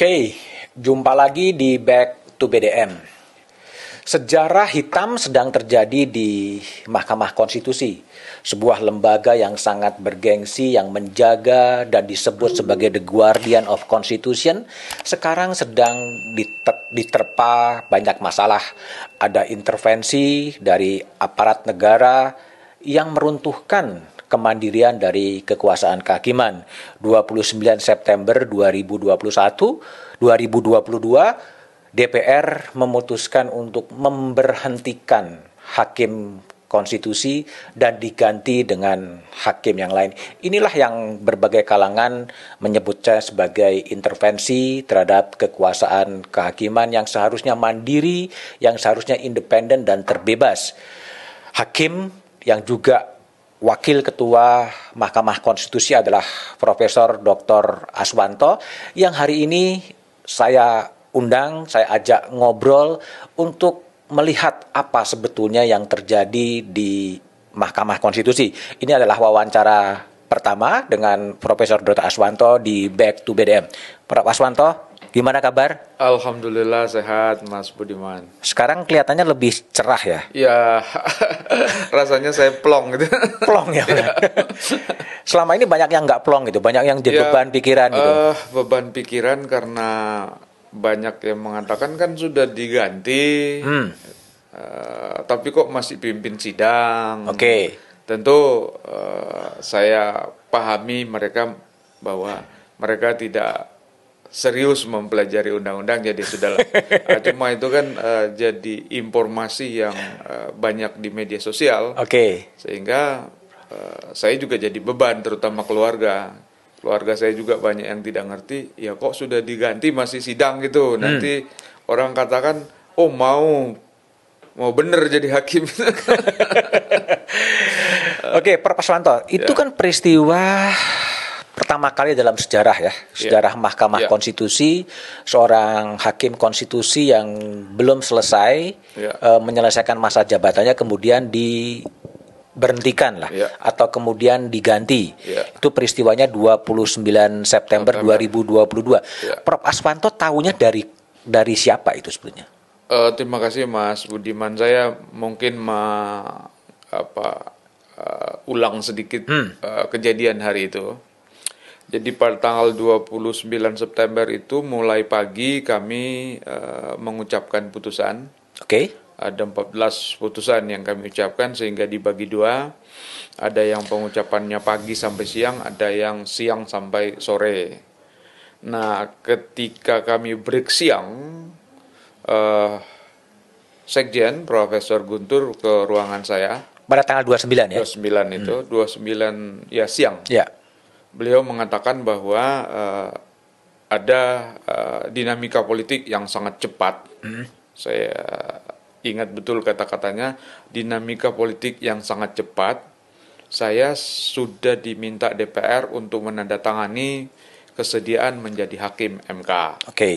Oke, jumpa lagi di Back to BDM. Sejarah hitam sedang terjadi di Mahkamah Konstitusi, sebuah lembaga yang sangat bergengsi yang menjaga dan disebut sebagai the guardian of constitution, sekarang sedang diterpa banyak masalah. Ada intervensi dari aparat negara yang meruntuhkan kemandirian dari kekuasaan kehakiman 29 September 2021 2022 DPR memutuskan untuk memberhentikan hakim konstitusi dan diganti dengan hakim yang lain. Inilah yang berbagai kalangan menyebutnya sebagai intervensi terhadap kekuasaan kehakiman yang seharusnya mandiri, yang seharusnya independen dan terbebas. Hakim yang juga Wakil Ketua Mahkamah Konstitusi adalah Profesor Dr. Aswanto yang hari ini saya undang, saya ajak ngobrol untuk melihat apa sebetulnya yang terjadi di Mahkamah Konstitusi. Ini adalah wawancara pertama dengan Profesor Dr. Aswanto di Back to BDM. Prof. Aswanto, Gimana kabar? Alhamdulillah sehat Mas Budiman. Sekarang kelihatannya lebih cerah ya? Ya, rasanya saya plong gitu. Plong ya. ya. Selama ini banyak yang nggak plong gitu, banyak yang jadi ya, beban pikiran gitu. Uh, beban pikiran karena banyak yang mengatakan kan sudah diganti, hmm. uh, tapi kok masih pimpin sidang. Oke. Okay. Tentu uh, saya pahami mereka bahwa mereka tidak serius mempelajari undang-undang jadi sudah sudahlah eh, cuma itu kan uh, jadi informasi yang uh, banyak di media sosial oke okay. sehingga uh, saya juga jadi beban terutama keluarga keluarga saya juga banyak yang tidak ngerti ya kok sudah diganti masih sidang gitu hmm. nanti orang katakan oh mau mau bener jadi hakim oke okay, Pak Paswanto itu ya. kan peristiwa pertama kali dalam sejarah ya, iya. sejarah yeah. Mahkamah yeah. Konstitusi, seorang hakim konstitusi yang belum selesai yeah. Iya. uh, menyelesaikan masa jabatannya kemudian diberhentikan lah yeah. atau kemudian diganti. Yeah. Itu peristiwanya 29 September, September. 2022. Yeah. Iya. Prof Aswanto tahunya dari dari siapa itu sebetulnya? Uh, eh, terima kasih Mas Budiman. Saya mungkin ma apa uh, ulang sedikit hmm. uh, kejadian hari itu jadi pada tanggal 29 September itu mulai pagi kami uh, mengucapkan putusan. Oke. Okay. Ada 14 putusan yang kami ucapkan sehingga dibagi dua. Ada yang pengucapannya pagi sampai siang, ada yang siang sampai sore. Nah, ketika kami break siang, uh, Sekjen Profesor Guntur ke ruangan saya. Pada tanggal 29 ya? 29 itu, hmm. 29 ya siang. Ya beliau mengatakan bahwa uh, ada uh, dinamika politik yang sangat cepat. Hmm. Saya ingat betul kata-katanya, dinamika politik yang sangat cepat. Saya sudah diminta DPR untuk menandatangani kesediaan menjadi hakim MK. Oke. Okay.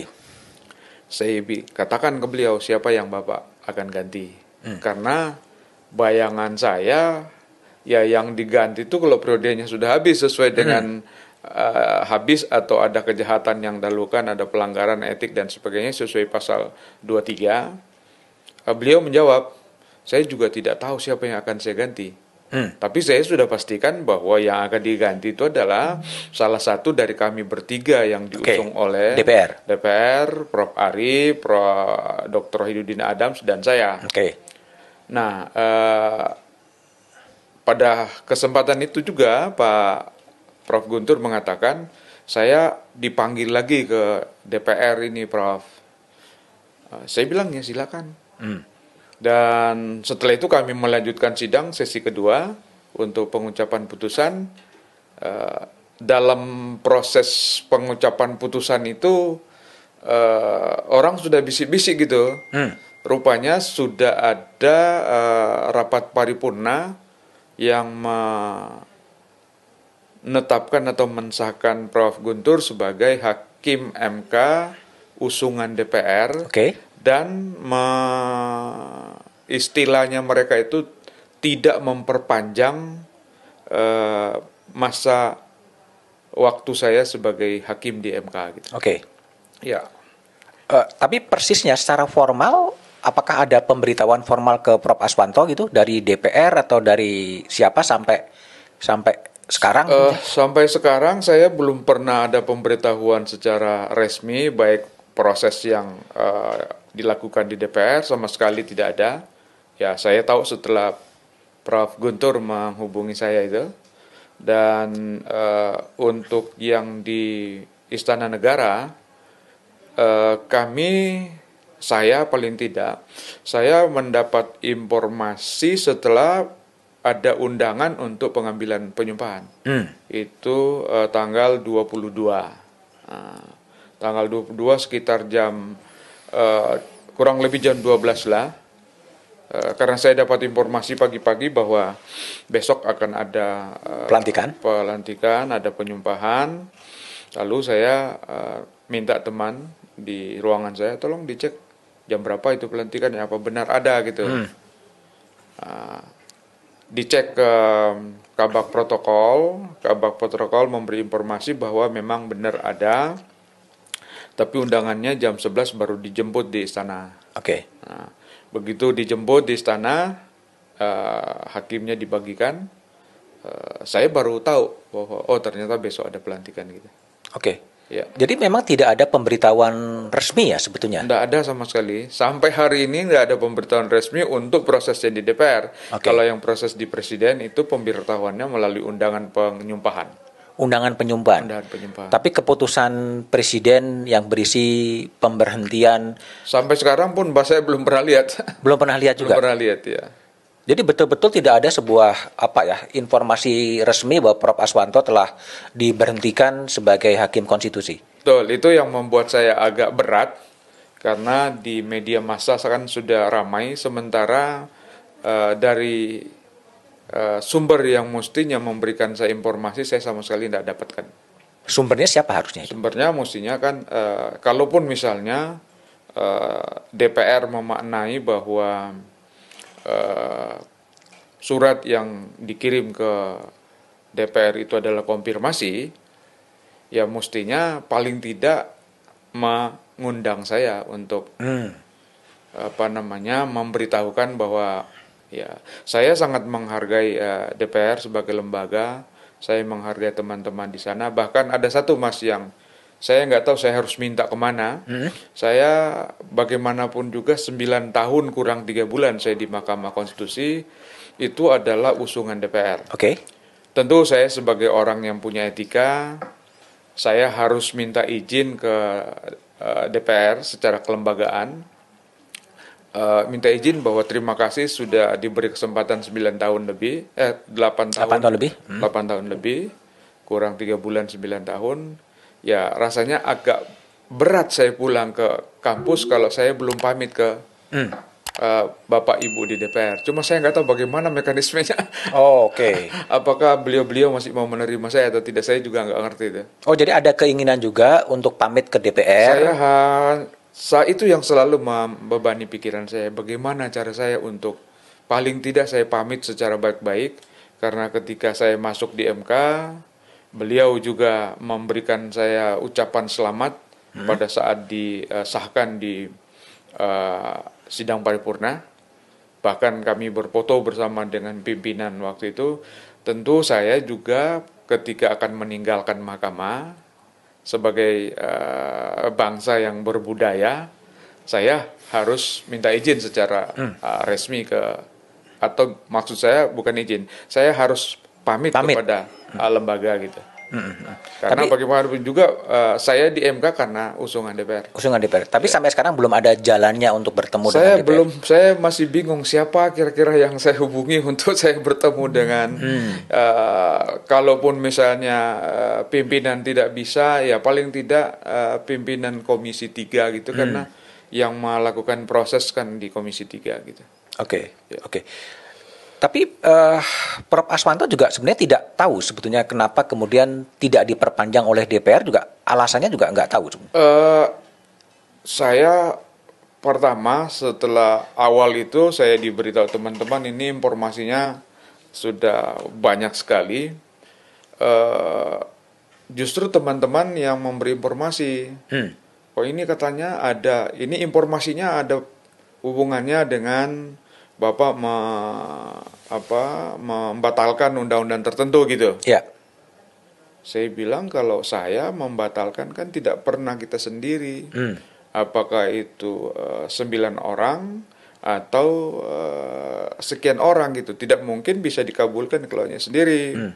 Saya katakan ke beliau siapa yang Bapak akan ganti. Hmm. Karena bayangan saya ya yang diganti itu kalau periodenya sudah habis sesuai hmm. dengan uh, habis atau ada kejahatan yang dilakukan, ada pelanggaran etik dan sebagainya sesuai pasal 23. Uh, eh, beliau menjawab, saya juga tidak tahu siapa yang akan saya ganti. Hmm. Tapi saya sudah pastikan bahwa yang akan diganti itu adalah salah satu dari kami bertiga yang diusung okay. oleh DPR. DPR, Prof. Ari, Prof. Dr. Hidudin Adams dan saya. Oke. Okay. Nah, eh, pada kesempatan itu juga Pak Prof Guntur mengatakan saya dipanggil lagi ke DPR ini Prof. Eh, saya bilang ya silakan. Hmm. Dan setelah itu kami melanjutkan sidang sesi kedua untuk pengucapan putusan. Eh, dalam proses pengucapan putusan itu eh, orang sudah bisik-bisik gitu. Hmm. Rupanya sudah ada rapat paripurna yang menetapkan atau mensahkan Prof. Guntur sebagai hakim MK usungan DPR okay. dan me, istilahnya mereka itu tidak memperpanjang uh, masa waktu saya sebagai hakim di MK gitu. Oke. Okay. Ya. Uh, tapi persisnya secara formal apakah ada pemberitahuan formal ke Prof Aswanto gitu dari DPR atau dari siapa sampai sampai sekarang? Uh, sampai sekarang saya belum pernah ada pemberitahuan secara resmi baik proses yang uh, dilakukan di DPR sama sekali tidak ada. Ya, saya tahu setelah Prof Guntur menghubungi saya itu dan uh, untuk yang di Istana Negara uh, kami saya paling tidak saya mendapat informasi setelah ada undangan untuk pengambilan penyumpahan. Hmm. Itu uh, tanggal 22. uh, ah, tanggal 22 sekitar jam uh, kurang lebih jam 12 lah. uh, karena saya dapat informasi pagi-pagi bahwa besok akan ada pelantikan. Pelantikan, ada penyumpahan. Lalu saya minta teman di ruangan saya tolong dicek jam berapa itu pelantikan ya apa benar ada gitu hmm. uh, dicek ke um, kabak protokol kabak protokol memberi informasi bahwa memang benar ada tapi undangannya jam 11 baru dijemput di istana oke okay. nah, begitu dijemput di istana uh, hakimnya dibagikan uh, saya baru tahu bahwa oh ternyata besok ada pelantikan gitu oke okay. Ya. Jadi memang tidak ada pemberitahuan resmi ya sebetulnya? Tidak ada sama sekali. Sampai hari ini tidak ada pemberitahuan resmi untuk prosesnya di DPR. Okay. Kalau yang proses di Presiden itu pemberitahuannya melalui undangan penyumpahan. Undangan penyumpahan. Undangan penyumpahan. Tapi keputusan Presiden yang berisi pemberhentian. Sampai sekarang pun saya belum pernah lihat. Belum pernah lihat juga. Belum pernah lihat ya. Jadi betul-betul tidak ada sebuah apa ya informasi resmi bahwa Prof Aswanto telah diberhentikan sebagai hakim konstitusi. Betul, itu yang membuat saya agak berat karena di media massa kan sudah ramai sementara uh, dari uh, sumber yang mestinya memberikan saya informasi saya sama sekali tidak dapatkan. Sumbernya siapa harusnya? Itu? Sumbernya mestinya kan uh, kalaupun misalnya uh, DPR memaknai bahwa Eh, surat yang dikirim ke DPR itu adalah konfirmasi, ya mestinya paling tidak mengundang saya untuk hmm. apa namanya memberitahukan bahwa ya saya sangat menghargai uh, eh, DPR sebagai lembaga, saya menghargai teman-teman di sana. Bahkan ada satu mas yang saya nggak tahu saya harus minta kemana. Hmm? Saya bagaimanapun juga 9 tahun kurang tiga bulan saya di Mahkamah Konstitusi itu adalah usungan DPR. Oke. Okay. Tentu saya sebagai orang yang punya etika, saya harus minta izin ke eh, DPR secara kelembagaan. Eh, minta izin bahwa terima kasih sudah diberi kesempatan 9 tahun lebih, eh 8 tahun. 8 tahun lebih. Hmm. 8 tahun lebih, kurang tiga bulan 9 tahun ya rasanya agak berat saya pulang ke kampus kalau saya belum pamit ke hmm. uh, bapak ibu di DPR. Cuma saya nggak tahu bagaimana mekanismenya. Oh, Oke. Okay. Apakah beliau-beliau masih mau menerima saya atau tidak? Saya juga nggak ngerti itu. Oh jadi ada keinginan juga untuk pamit ke DPR? Saya saya itu yang selalu membebani pikiran saya. Bagaimana cara saya untuk paling tidak saya pamit secara baik-baik karena ketika saya masuk di MK Beliau juga memberikan saya ucapan selamat hmm. pada saat disahkan di uh, sidang paripurna. Bahkan kami berfoto bersama dengan pimpinan waktu itu. Tentu saya juga ketika akan meninggalkan mahkamah sebagai uh, bangsa yang berbudaya, saya harus minta izin secara uh, resmi ke atau maksud saya bukan izin, saya harus pamit, pamit. kepada hmm. uh, lembaga gitu. Hmm. hmm, hmm. Karena Tapi, bagaimanapun juga uh, saya di MK karena usungan DPR. Usungan DPR. Tapi ya. sampai sekarang belum ada jalannya untuk bertemu saya dengan DPR. belum saya masih bingung siapa kira-kira yang saya hubungi untuk saya bertemu dengan hmm. uh, kalaupun misalnya uh, pimpinan tidak bisa ya paling tidak uh, pimpinan komisi 3 gitu hmm. karena yang melakukan proses kan di komisi 3 gitu. Oke. Okay. Ya. Oke. Okay. Tapi uh, Prof. Aswanto juga sebenarnya tidak tahu sebetulnya kenapa kemudian tidak diperpanjang oleh DPR juga alasannya juga nggak tahu. Uh, saya pertama setelah awal itu saya diberitahu teman-teman ini informasinya sudah banyak sekali. Uh, justru teman-teman yang memberi informasi. Hmm. Oh ini katanya ada, ini informasinya ada hubungannya dengan Bapak me, apa, membatalkan undang-undang tertentu gitu. Ya. Saya bilang kalau saya membatalkan kan tidak pernah kita sendiri. Hmm. Apakah itu eh, sembilan orang atau uh, sekian orang gitu, tidak mungkin bisa dikabulkan kalau hanya sendiri. Hmm.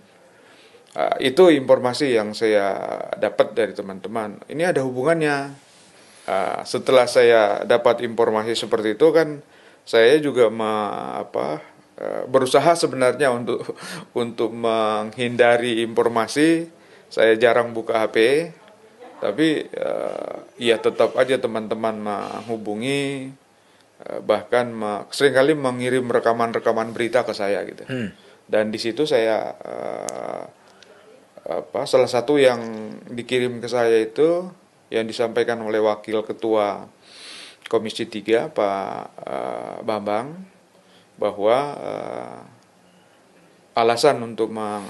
Uh, itu informasi yang saya dapat dari teman-teman. Ini ada hubungannya. Uh, setelah saya dapat informasi seperti itu kan saya juga me, apa e, berusaha sebenarnya untuk untuk menghindari informasi saya jarang buka HP tapi uh, ya tetap aja teman-teman menghubungi uh, bahkan me, seringkali mengirim rekaman-rekaman berita ke saya gitu hmm. dan di situ saya uh, apa salah satu yang dikirim ke saya itu yang disampaikan oleh wakil ketua Komisi 3 Pak eh, Bambang bahwa eh, alasan untuk eh,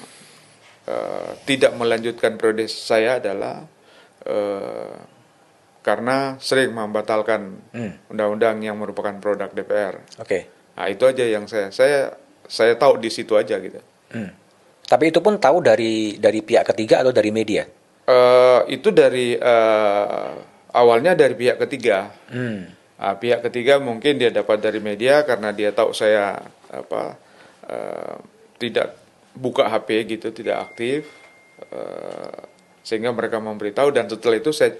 tidak melanjutkan periode saya adalah karena sering membatalkan hmm. undang-undang yang merupakan produk DPR. Oke. Okay. Nah, itu aja yang saya saya saya tahu di situ aja gitu. Hmm. Tapi itu pun tahu dari dari pihak ketiga atau dari media? Uh, itu dari uh, awalnya dari pihak ketiga. Hmm. Nah, pihak ketiga mungkin dia dapat dari media karena dia tahu saya apa uh, tidak buka HP gitu, tidak aktif, uh, sehingga mereka memberitahu dan setelah itu saya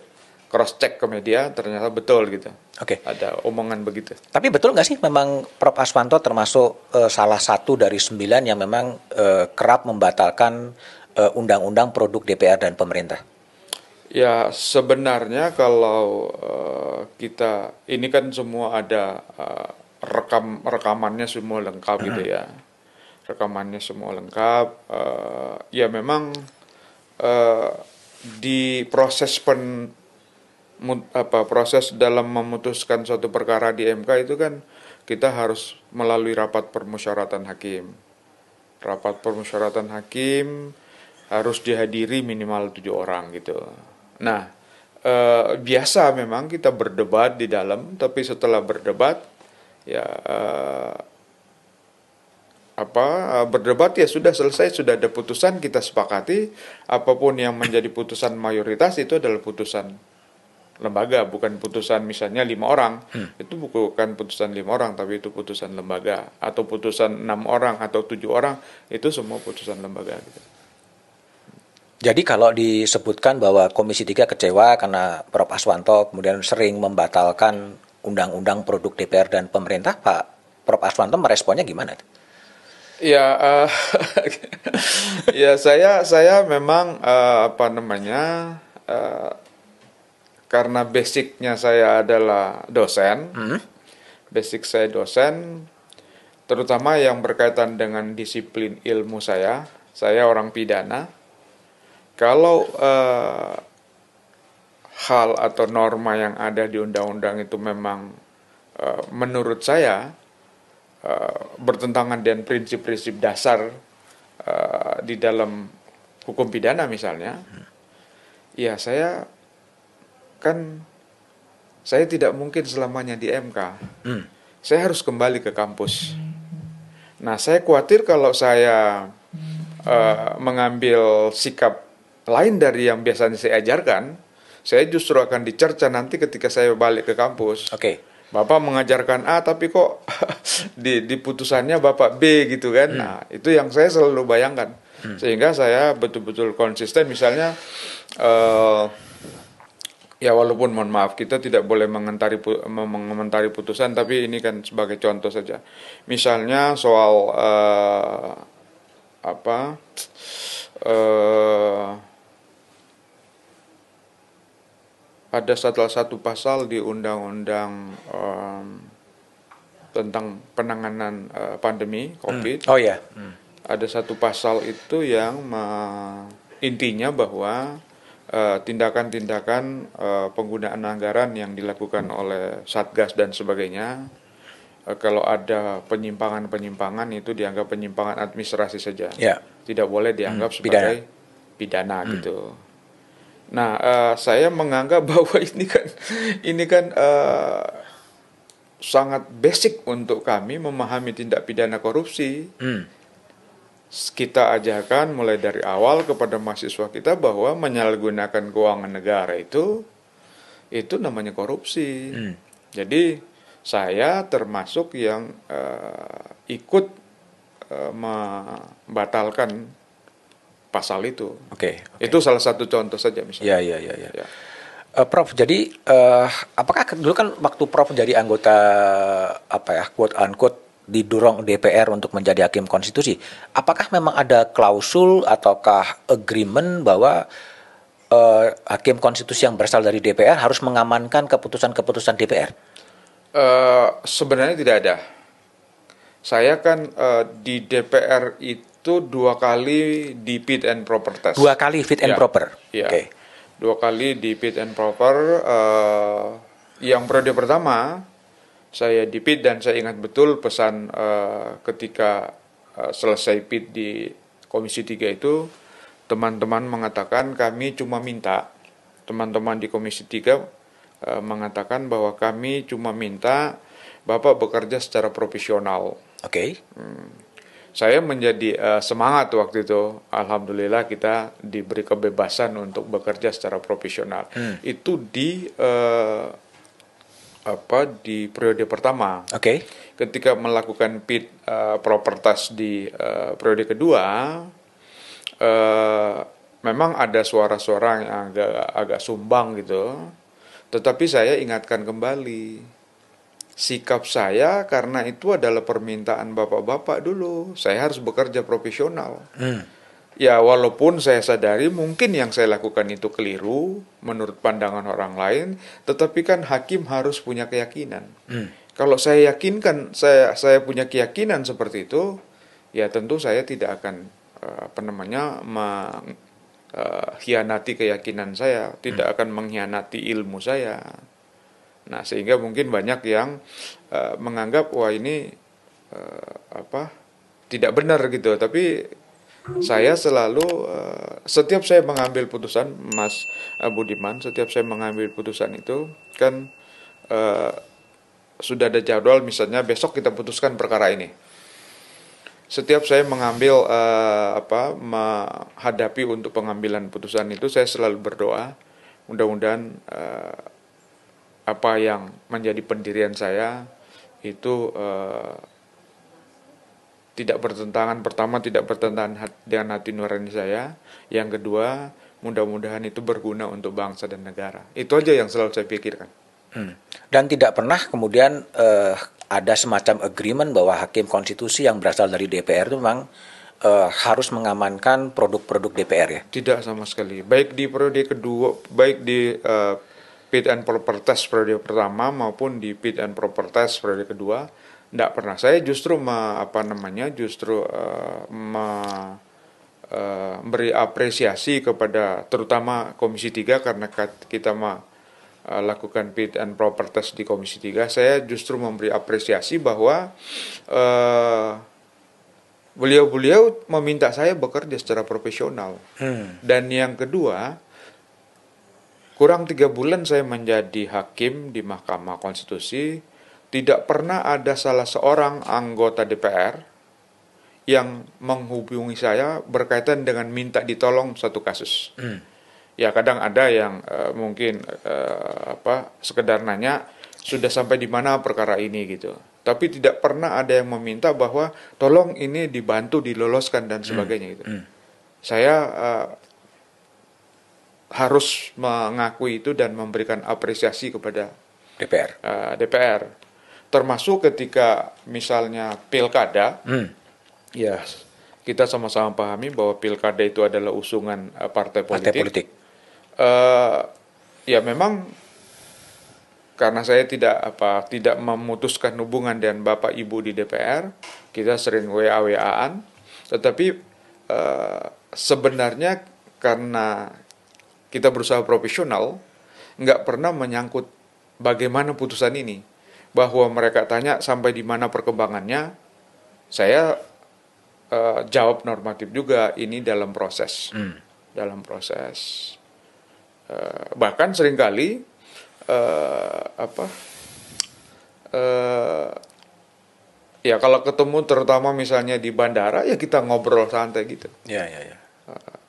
cross check ke media ternyata betul gitu. Oke. Okay. Ada omongan begitu. Tapi betul nggak sih memang Prof Aswanto termasuk uh, salah satu dari sembilan yang memang uh, kerap membatalkan undang-undang produk DPR dan pemerintah? Ya sebenarnya kalau uh, kita ini kan semua ada uh, rekam rekamannya semua lengkap gitu ya, rekamannya semua lengkap. Uh, ya memang uh, di proses pen apa proses dalam memutuskan suatu perkara di MK itu kan kita harus melalui rapat permusyaratan hakim. Rapat permusyaratan hakim harus dihadiri minimal tujuh orang gitu Nah, eh, biasa memang kita berdebat di dalam, tapi setelah berdebat ya eh, apa berdebat ya sudah selesai sudah ada putusan kita sepakati apapun yang menjadi putusan mayoritas itu adalah putusan lembaga bukan putusan misalnya lima orang hmm. itu bukan putusan lima orang tapi itu putusan lembaga atau putusan enam orang atau tujuh orang itu semua putusan lembaga gitu. Jadi kalau disebutkan bahwa Komisi 3 kecewa karena Prof. Aswanto kemudian sering membatalkan undang-undang produk DPR dan pemerintah, Pak Prof. Aswanto meresponnya gimana? Ya, uh, ya saya saya memang uh, apa namanya uh, karena basicnya saya adalah dosen, hmm? basic saya dosen, terutama yang berkaitan dengan disiplin ilmu saya, saya orang pidana kalau uh, hal atau norma yang ada di undang-undang itu memang uh, menurut saya uh, bertentangan dengan prinsip-prinsip dasar uh, di dalam hukum pidana misalnya, ya saya kan saya tidak mungkin selamanya di MK. Hmm. Saya harus kembali ke kampus. Nah, saya khawatir kalau saya uh, mengambil sikap lain dari yang biasanya saya ajarkan, saya justru akan dicerca nanti ketika saya balik ke kampus. Oke. Okay. Bapak mengajarkan A tapi kok di di putusannya Bapak B gitu kan. Hmm. Nah, itu yang saya selalu bayangkan. Hmm. Sehingga saya betul-betul konsisten misalnya uh, ya walaupun mohon maaf kita tidak boleh mengentari mengomentari putusan tapi ini kan sebagai contoh saja. Misalnya soal uh, apa uh, ada salah satu pasal di undang-undang um, tentang penanganan uh, pandemi hmm. COVID. Hmm. Oh ya. Yeah. Hmm. Ada satu pasal itu yang intinya bahwa tindakan-tindakan uh, penggunaan anggaran yang dilakukan oleh satgas dan sebagainya kalau ada penyimpangan-penyimpangan itu dianggap penyimpangan administrasi saja. Ya. Tidak boleh dianggap hmm. sebagai pidana, pidana hmm. gitu. Nah, uh, saya menganggap bahwa ini kan ini kan uh, sangat basic untuk kami memahami tindak pidana korupsi. Hmm. Kita ajarkan mulai dari awal kepada mahasiswa kita bahwa menyalahgunakan keuangan negara itu itu namanya korupsi. Hmm. Jadi saya termasuk yang uh, ikut uh, membatalkan pasal itu. Oke. Okay, okay. Itu salah satu contoh saja misalnya. Iya, iya, iya. Ya. Uh, Prof, jadi uh, apakah dulu kan waktu Prof jadi anggota apa ya, quote unquote didorong DPR untuk menjadi hakim konstitusi, apakah memang ada klausul ataukah agreement bahwa uh, hakim konstitusi yang berasal dari DPR harus mengamankan keputusan-keputusan DPR? Uh, sebenarnya tidak ada. Saya kan uh, di DPR itu itu dua kali di fit and proper test. Dua kali fit and ya. proper. Ya. Oke. Okay. Dua kali di fit and proper. Uh, yang periode pertama saya di fit dan saya ingat betul pesan uh, ketika uh, selesai fit di Komisi tiga itu teman-teman mengatakan kami cuma minta teman-teman di Komisi tiga uh, mengatakan bahwa kami cuma minta Bapak bekerja secara profesional. Oke. Okay. Hmm saya menjadi uh, semangat waktu itu. Alhamdulillah kita diberi kebebasan untuk bekerja secara profesional. Hmm. Itu di uh, apa di periode pertama. Oke. Okay. Ketika melakukan pit uh, eh, propertas di uh, periode kedua uh, memang ada suara-suara yang agak agak sumbang gitu. Tetapi saya ingatkan kembali sikap saya karena itu adalah permintaan bapak-bapak dulu. Saya harus bekerja profesional. Hmm. Ya walaupun saya sadari mungkin yang saya lakukan itu keliru menurut pandangan orang lain, tetapi kan hakim harus punya keyakinan. Hmm. Kalau saya yakinkan saya saya punya keyakinan seperti itu, ya tentu saya tidak akan eh, apa namanya mengkhianati eh, keyakinan saya, tidak hmm. akan mengkhianati ilmu saya Nah, sehingga mungkin banyak yang uh, menganggap wah ini uh, apa tidak benar gitu. Tapi saya selalu uh, setiap saya mengambil putusan, Mas Budiman, setiap saya mengambil putusan itu kan uh, sudah ada jadwal misalnya besok kita putuskan perkara ini. Setiap saya mengambil uh, apa menghadapi untuk pengambilan putusan itu saya selalu berdoa mudah-mudahan apa yang menjadi pendirian saya itu eh, tidak bertentangan pertama tidak bertentangan hati, dengan hati nurani saya yang kedua mudah-mudahan itu berguna untuk bangsa dan negara itu aja yang selalu saya pikirkan hmm. dan tidak pernah kemudian eh, ada semacam agreement bahwa hakim konstitusi yang berasal dari DPR itu memang eh, harus mengamankan produk-produk DPR ya tidak sama sekali baik di periode kedua baik di eh, fit and proper test periode pertama maupun di fit and proper test periode kedua tidak pernah saya justru me, apa namanya justru uh, me, uh, eh, memberi apresiasi kepada terutama komisi 3 karena kita melakukan uh, eh, lakukan fit and proper test di komisi 3 saya justru memberi apresiasi bahwa uh, beliau-beliau meminta saya bekerja secara profesional hmm. dan yang kedua Kurang tiga bulan saya menjadi hakim di Mahkamah Konstitusi, tidak pernah ada salah seorang anggota DPR yang menghubungi saya berkaitan dengan minta ditolong satu kasus. Hmm. Ya kadang ada yang uh, mungkin uh, apa sekedar nanya sudah sampai di mana perkara ini gitu. Tapi tidak pernah ada yang meminta bahwa tolong ini dibantu diloloskan dan hmm. sebagainya hmm. gitu. Hmm. Saya uh, harus mengakui itu dan memberikan apresiasi kepada DPR. Uh, eh, DPR, termasuk ketika misalnya pilkada, hmm. ya kita sama-sama pahami bahwa pilkada itu adalah usungan uh, partai politik. Partai politik. Uh, ya memang karena saya tidak apa tidak memutuskan hubungan dengan bapak ibu di DPR, kita sering wa waan, tetapi uh, sebenarnya karena kita berusaha profesional, nggak pernah menyangkut bagaimana putusan ini. Bahwa mereka tanya sampai di mana perkembangannya, saya uh, jawab normatif juga ini dalam proses, hmm. dalam proses. Uh, bahkan seringkali uh, apa? Uh, ya kalau ketemu terutama misalnya di bandara ya kita ngobrol santai gitu. Ya ya ya.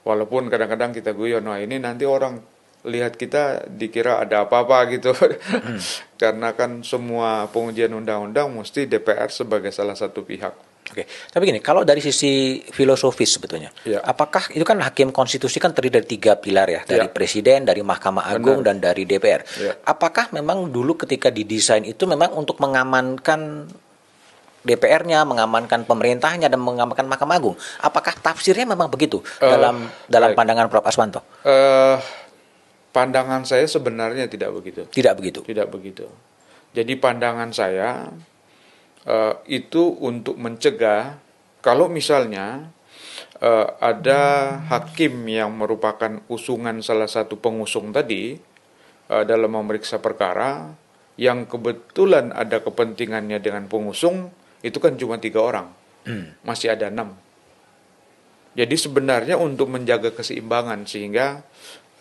Walaupun kadang-kadang kita guyon, nah ini nanti orang lihat kita dikira ada apa-apa gitu. Hmm. Karena kan semua pengujian undang-undang mesti DPR sebagai salah satu pihak. Oke, tapi gini, kalau dari sisi filosofis sebetulnya, ya. apakah itu kan hakim konstitusi kan terdiri dari tiga pilar ya, dari ya. presiden, dari Mahkamah Agung Benar. dan dari DPR. Ya. Apakah memang dulu ketika didesain itu memang untuk mengamankan DPR-nya, mengamankan pemerintahnya dan mengamankan Mahkamah Agung. Apakah tafsirnya memang begitu uh, dalam dalam pandangan Prof Aswanto? Uh, pandangan saya sebenarnya tidak begitu. Tidak begitu. Tidak begitu. Jadi pandangan saya uh, itu untuk mencegah kalau misalnya uh, ada hakim yang merupakan usungan salah satu pengusung tadi uh, dalam memeriksa perkara yang kebetulan ada kepentingannya dengan pengusung itu kan cuma tiga orang, hmm. masih ada enam. Jadi sebenarnya untuk menjaga keseimbangan sehingga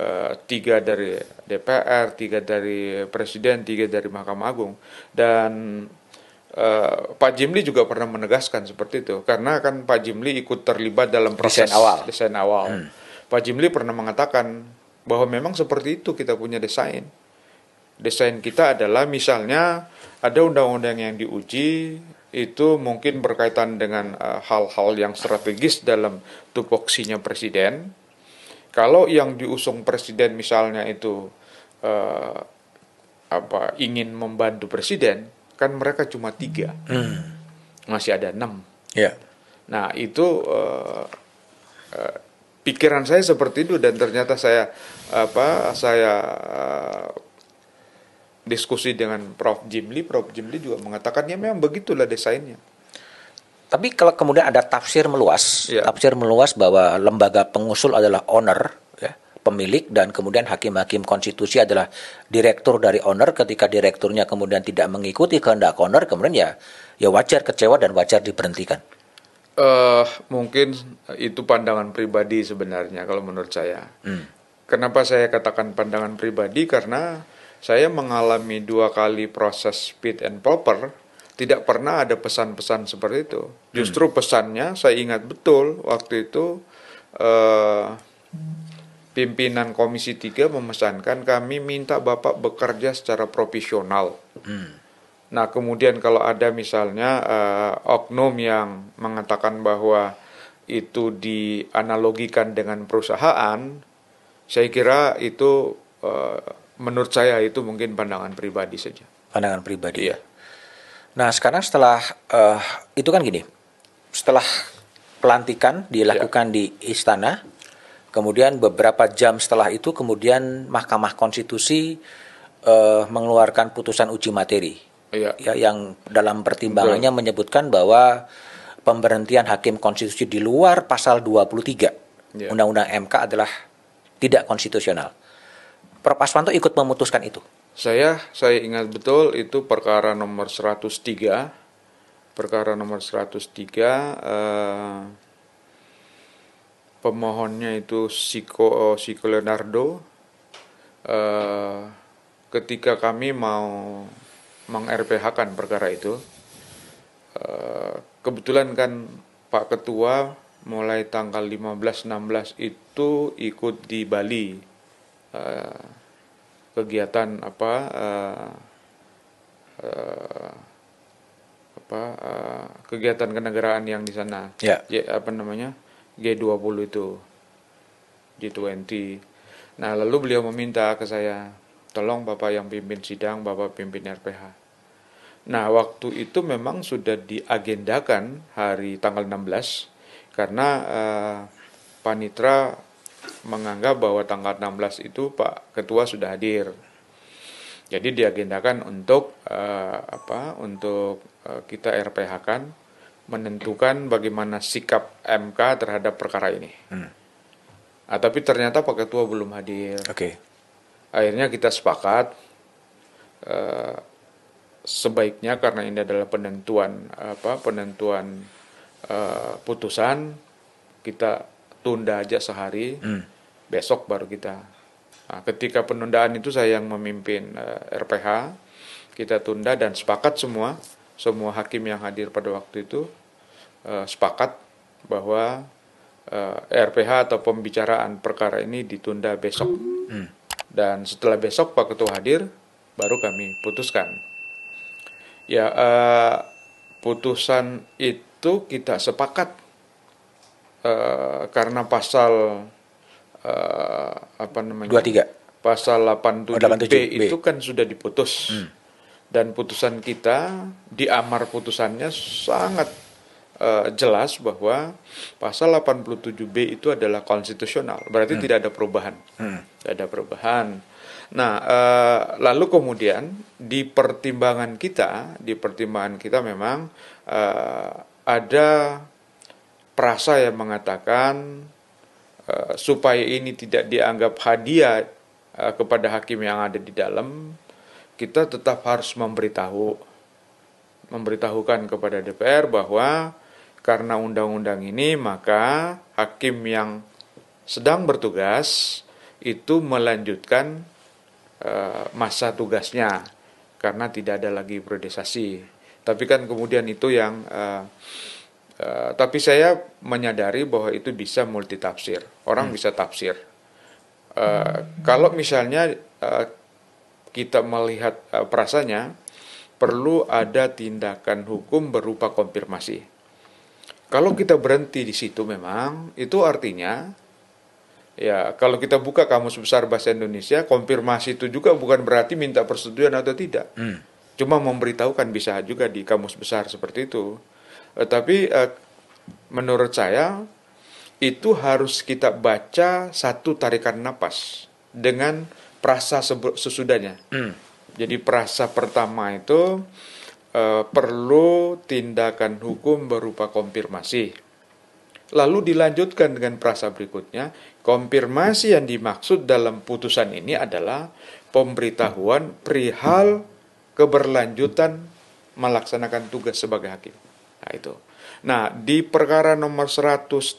uh, tiga dari DPR, tiga dari Presiden, tiga dari Mahkamah Agung dan Uh, Pak Jimli juga pernah menegaskan seperti itu karena kan Pak Jimli ikut terlibat dalam proses desain awal. Desain awal. Hmm. Pak Jimli pernah mengatakan bahwa memang seperti itu kita punya desain. Desain kita adalah misalnya ada undang-undang yang diuji, itu mungkin berkaitan dengan eh, hal-hal uh, yang strategis dalam tupoksinya presiden. Kalau yang diusung presiden misalnya itu uh, apa ingin membantu presiden, kan mereka cuma tiga, hmm. masih ada enam. Yeah. Nah itu uh, uh, pikiran saya seperti itu dan ternyata saya apa saya uh, diskusi dengan Prof. Jimli, Prof. Jimli juga mengatakan ya memang begitulah desainnya. Tapi kalau kemudian ada tafsir meluas, ya. tafsir meluas bahwa lembaga pengusul adalah owner, ya, pemilik dan kemudian hakim-hakim konstitusi adalah direktur dari owner. Ketika direkturnya kemudian tidak mengikuti kehendak owner, kemudian ya ya wajar kecewa dan wajar diberhentikan. Uh, mungkin itu pandangan pribadi sebenarnya kalau menurut saya. Hmm. Kenapa saya katakan pandangan pribadi karena saya mengalami dua kali proses fit and proper tidak pernah ada pesan-pesan seperti itu. Justru hmm. pesannya saya ingat betul waktu itu eh, pimpinan Komisi 3 memesankan kami minta Bapak bekerja secara profesional. Hmm. Nah kemudian kalau ada misalnya eh, oknum yang mengatakan bahwa itu dianalogikan dengan perusahaan, saya kira itu eh, Menurut saya itu mungkin pandangan pribadi saja. Pandangan pribadi. Iya. Nah sekarang setelah uh, itu kan gini, setelah pelantikan dilakukan ya. di istana, kemudian beberapa jam setelah itu kemudian Mahkamah Konstitusi uh, mengeluarkan putusan uji materi, ya, ya yang dalam pertimbangannya menyebutkan bahwa pemberhentian hakim konstitusi di luar pasal 23 iya. Undang-Undang MK adalah tidak konstitusional. Prof Aswanto ikut memutuskan itu? Saya saya ingat betul itu perkara nomor 103 perkara nomor 103 eh, pemohonnya itu Siko eh, Siko Leonardo eh, ketika kami mau meng RPH kan perkara itu eh, kebetulan kan Pak Ketua mulai tanggal 15-16 itu ikut di Bali uh, kegiatan apa uh, uh, apa uh, kegiatan kenegaraan yang di sana yeah. apa namanya G20 itu G20 nah lalu beliau meminta ke saya tolong bapak yang pimpin sidang bapak pimpin RPH Nah, waktu itu memang sudah diagendakan hari tanggal 16 karena uh, panitra menganggap bahwa tanggal 16 itu Pak Ketua sudah hadir. Jadi diagendakan untuk uh, apa? Untuk uh, kita RPH kan menentukan bagaimana sikap MK terhadap perkara ini. Hmm. Ah, tapi ternyata Pak Ketua belum hadir. Oke. Okay. Akhirnya kita sepakat uh, sebaiknya karena ini adalah penentuan apa? Penentuan uh, putusan kita tunda aja sehari, hmm. besok baru kita. Nah, ketika penundaan itu saya yang memimpin uh, eh, RPH, kita tunda dan sepakat semua, semua hakim yang hadir pada waktu itu uh, sepakat bahwa uh, eh, RPH atau pembicaraan perkara ini ditunda besok. Hmm. Dan setelah besok Pak Ketua hadir, baru kami putuskan. Ya, uh, putusan itu kita sepakat Eh, karena pasal uh, apa namanya 23 pasal 87, B, B itu kan sudah diputus hmm. dan putusan kita di amar putusannya sangat uh, jelas bahwa pasal 87 B itu adalah konstitusional berarti hmm. tidak ada perubahan hmm. tidak ada perubahan nah uh, lalu kemudian di pertimbangan kita di pertimbangan kita memang uh, ada Prasa yang mengatakan eh, supaya ini tidak dianggap hadiah eh, kepada hakim yang ada di dalam, kita tetap harus memberitahu memberitahukan kepada DPR bahwa karena undang-undang ini maka hakim yang sedang bertugas itu melanjutkan eh, masa tugasnya karena tidak ada lagi priorisasi. Tapi kan kemudian itu yang uh, Eh, tapi saya menyadari bahwa itu bisa multitafsir. Orang hmm. bisa tafsir. Uh, kalau misalnya uh, kita melihat uh, perasanya, perlu ada tindakan hukum berupa konfirmasi. Kalau kita berhenti di situ memang itu artinya ya kalau kita buka kamus besar bahasa Indonesia konfirmasi itu juga bukan berarti minta persetujuan atau tidak. Hmm. Cuma memberitahukan bisa juga di kamus besar seperti itu. Eh, tapi eh, menurut saya itu harus kita baca satu tarikan napas dengan perasa sesudahnya. Hmm. Jadi perasa pertama itu uh, perlu tindakan hukum berupa konfirmasi. Lalu dilanjutkan dengan perasa berikutnya, konfirmasi yang dimaksud dalam putusan ini adalah pemberitahuan perihal keberlanjutan melaksanakan tugas sebagai hakim. Nah, itu. Nah, di perkara nomor 103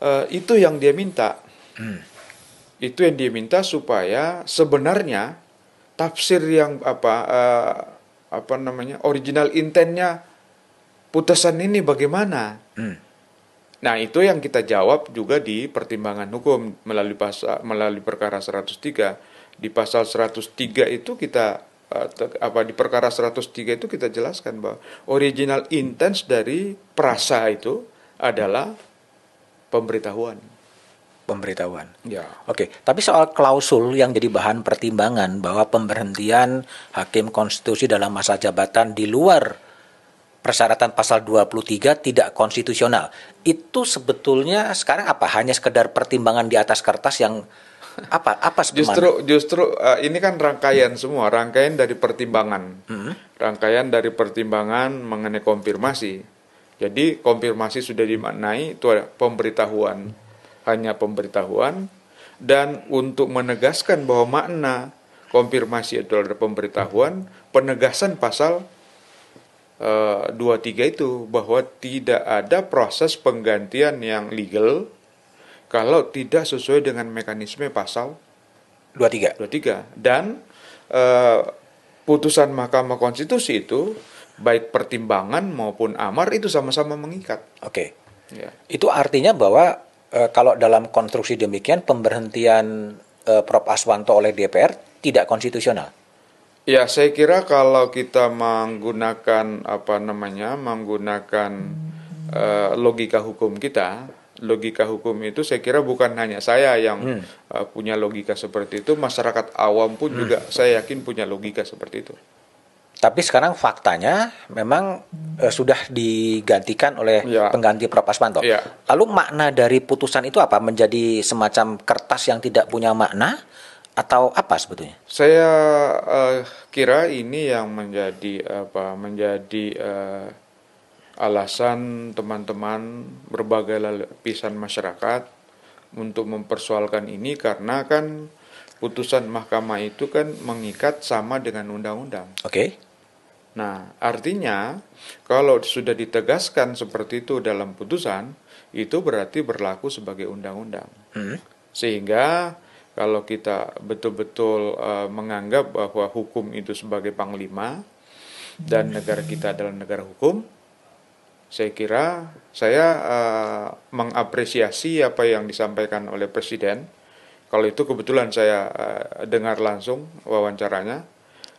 eh, itu yang dia minta. Hmm. Itu yang dia minta supaya sebenarnya tafsir yang apa eh, apa namanya? original intentnya putusan ini bagaimana? Hmm. Nah, itu yang kita jawab juga di pertimbangan hukum melalui pasal melalui perkara 103. Di pasal 103 itu kita Eh, apa di perkara 103 itu kita jelaskan bahwa original intens dari perasa itu adalah pemberitahuan. Pemberitahuan. Ya. Oke, tapi soal klausul yang jadi bahan pertimbangan bahwa pemberhentian hakim konstitusi dalam masa jabatan di luar persyaratan pasal 23 tidak konstitusional. Itu sebetulnya sekarang apa? Hanya sekedar pertimbangan di atas kertas yang apa apa sebenarnya? Justru justru uh, ini kan rangkaian hmm. semua, rangkaian dari pertimbangan. Hmm. Rangkaian dari pertimbangan mengenai konfirmasi. Jadi konfirmasi sudah dimaknai itu ada pemberitahuan. Hanya pemberitahuan dan untuk menegaskan bahwa makna konfirmasi itu adalah pemberitahuan, penegasan pasal uh, tiga itu bahwa tidak ada proses penggantian yang legal kalau tidak sesuai dengan mekanisme pasal 23 23 dan e, putusan Mahkamah Konstitusi itu baik pertimbangan maupun amar itu sama-sama mengikat. Oke. Okay. Ya. Itu artinya bahwa e, kalau dalam konstruksi demikian pemberhentian e, eh, Prof Aswanto oleh DPR tidak konstitusional. Ya, saya kira kalau kita menggunakan apa namanya, menggunakan e, logika hukum kita, logika hukum itu saya kira bukan hanya saya yang hmm. uh, punya logika seperti itu, masyarakat awam pun hmm. juga saya yakin punya logika seperti itu. Tapi sekarang faktanya memang uh, sudah digantikan oleh ya. pengganti Prof Asmanto. Ya. Lalu makna dari putusan itu apa? Menjadi semacam kertas yang tidak punya makna atau apa sebetulnya? Saya uh, kira ini yang menjadi apa? Menjadi uh, alasan teman-teman berbagai lapisan masyarakat untuk mempersoalkan ini karena kan putusan mahkamah itu kan mengikat sama dengan undang-undang. Oke. Okay. Nah, artinya kalau sudah ditegaskan seperti itu dalam putusan, itu berarti berlaku sebagai undang-undang. Hmm. Sehingga kalau kita betul-betul uh, menganggap bahwa hukum itu sebagai panglima dan negara kita adalah negara hukum, saya kira saya uh, mengapresiasi apa yang disampaikan oleh Presiden. Kalau itu kebetulan saya uh, dengar langsung wawancaranya,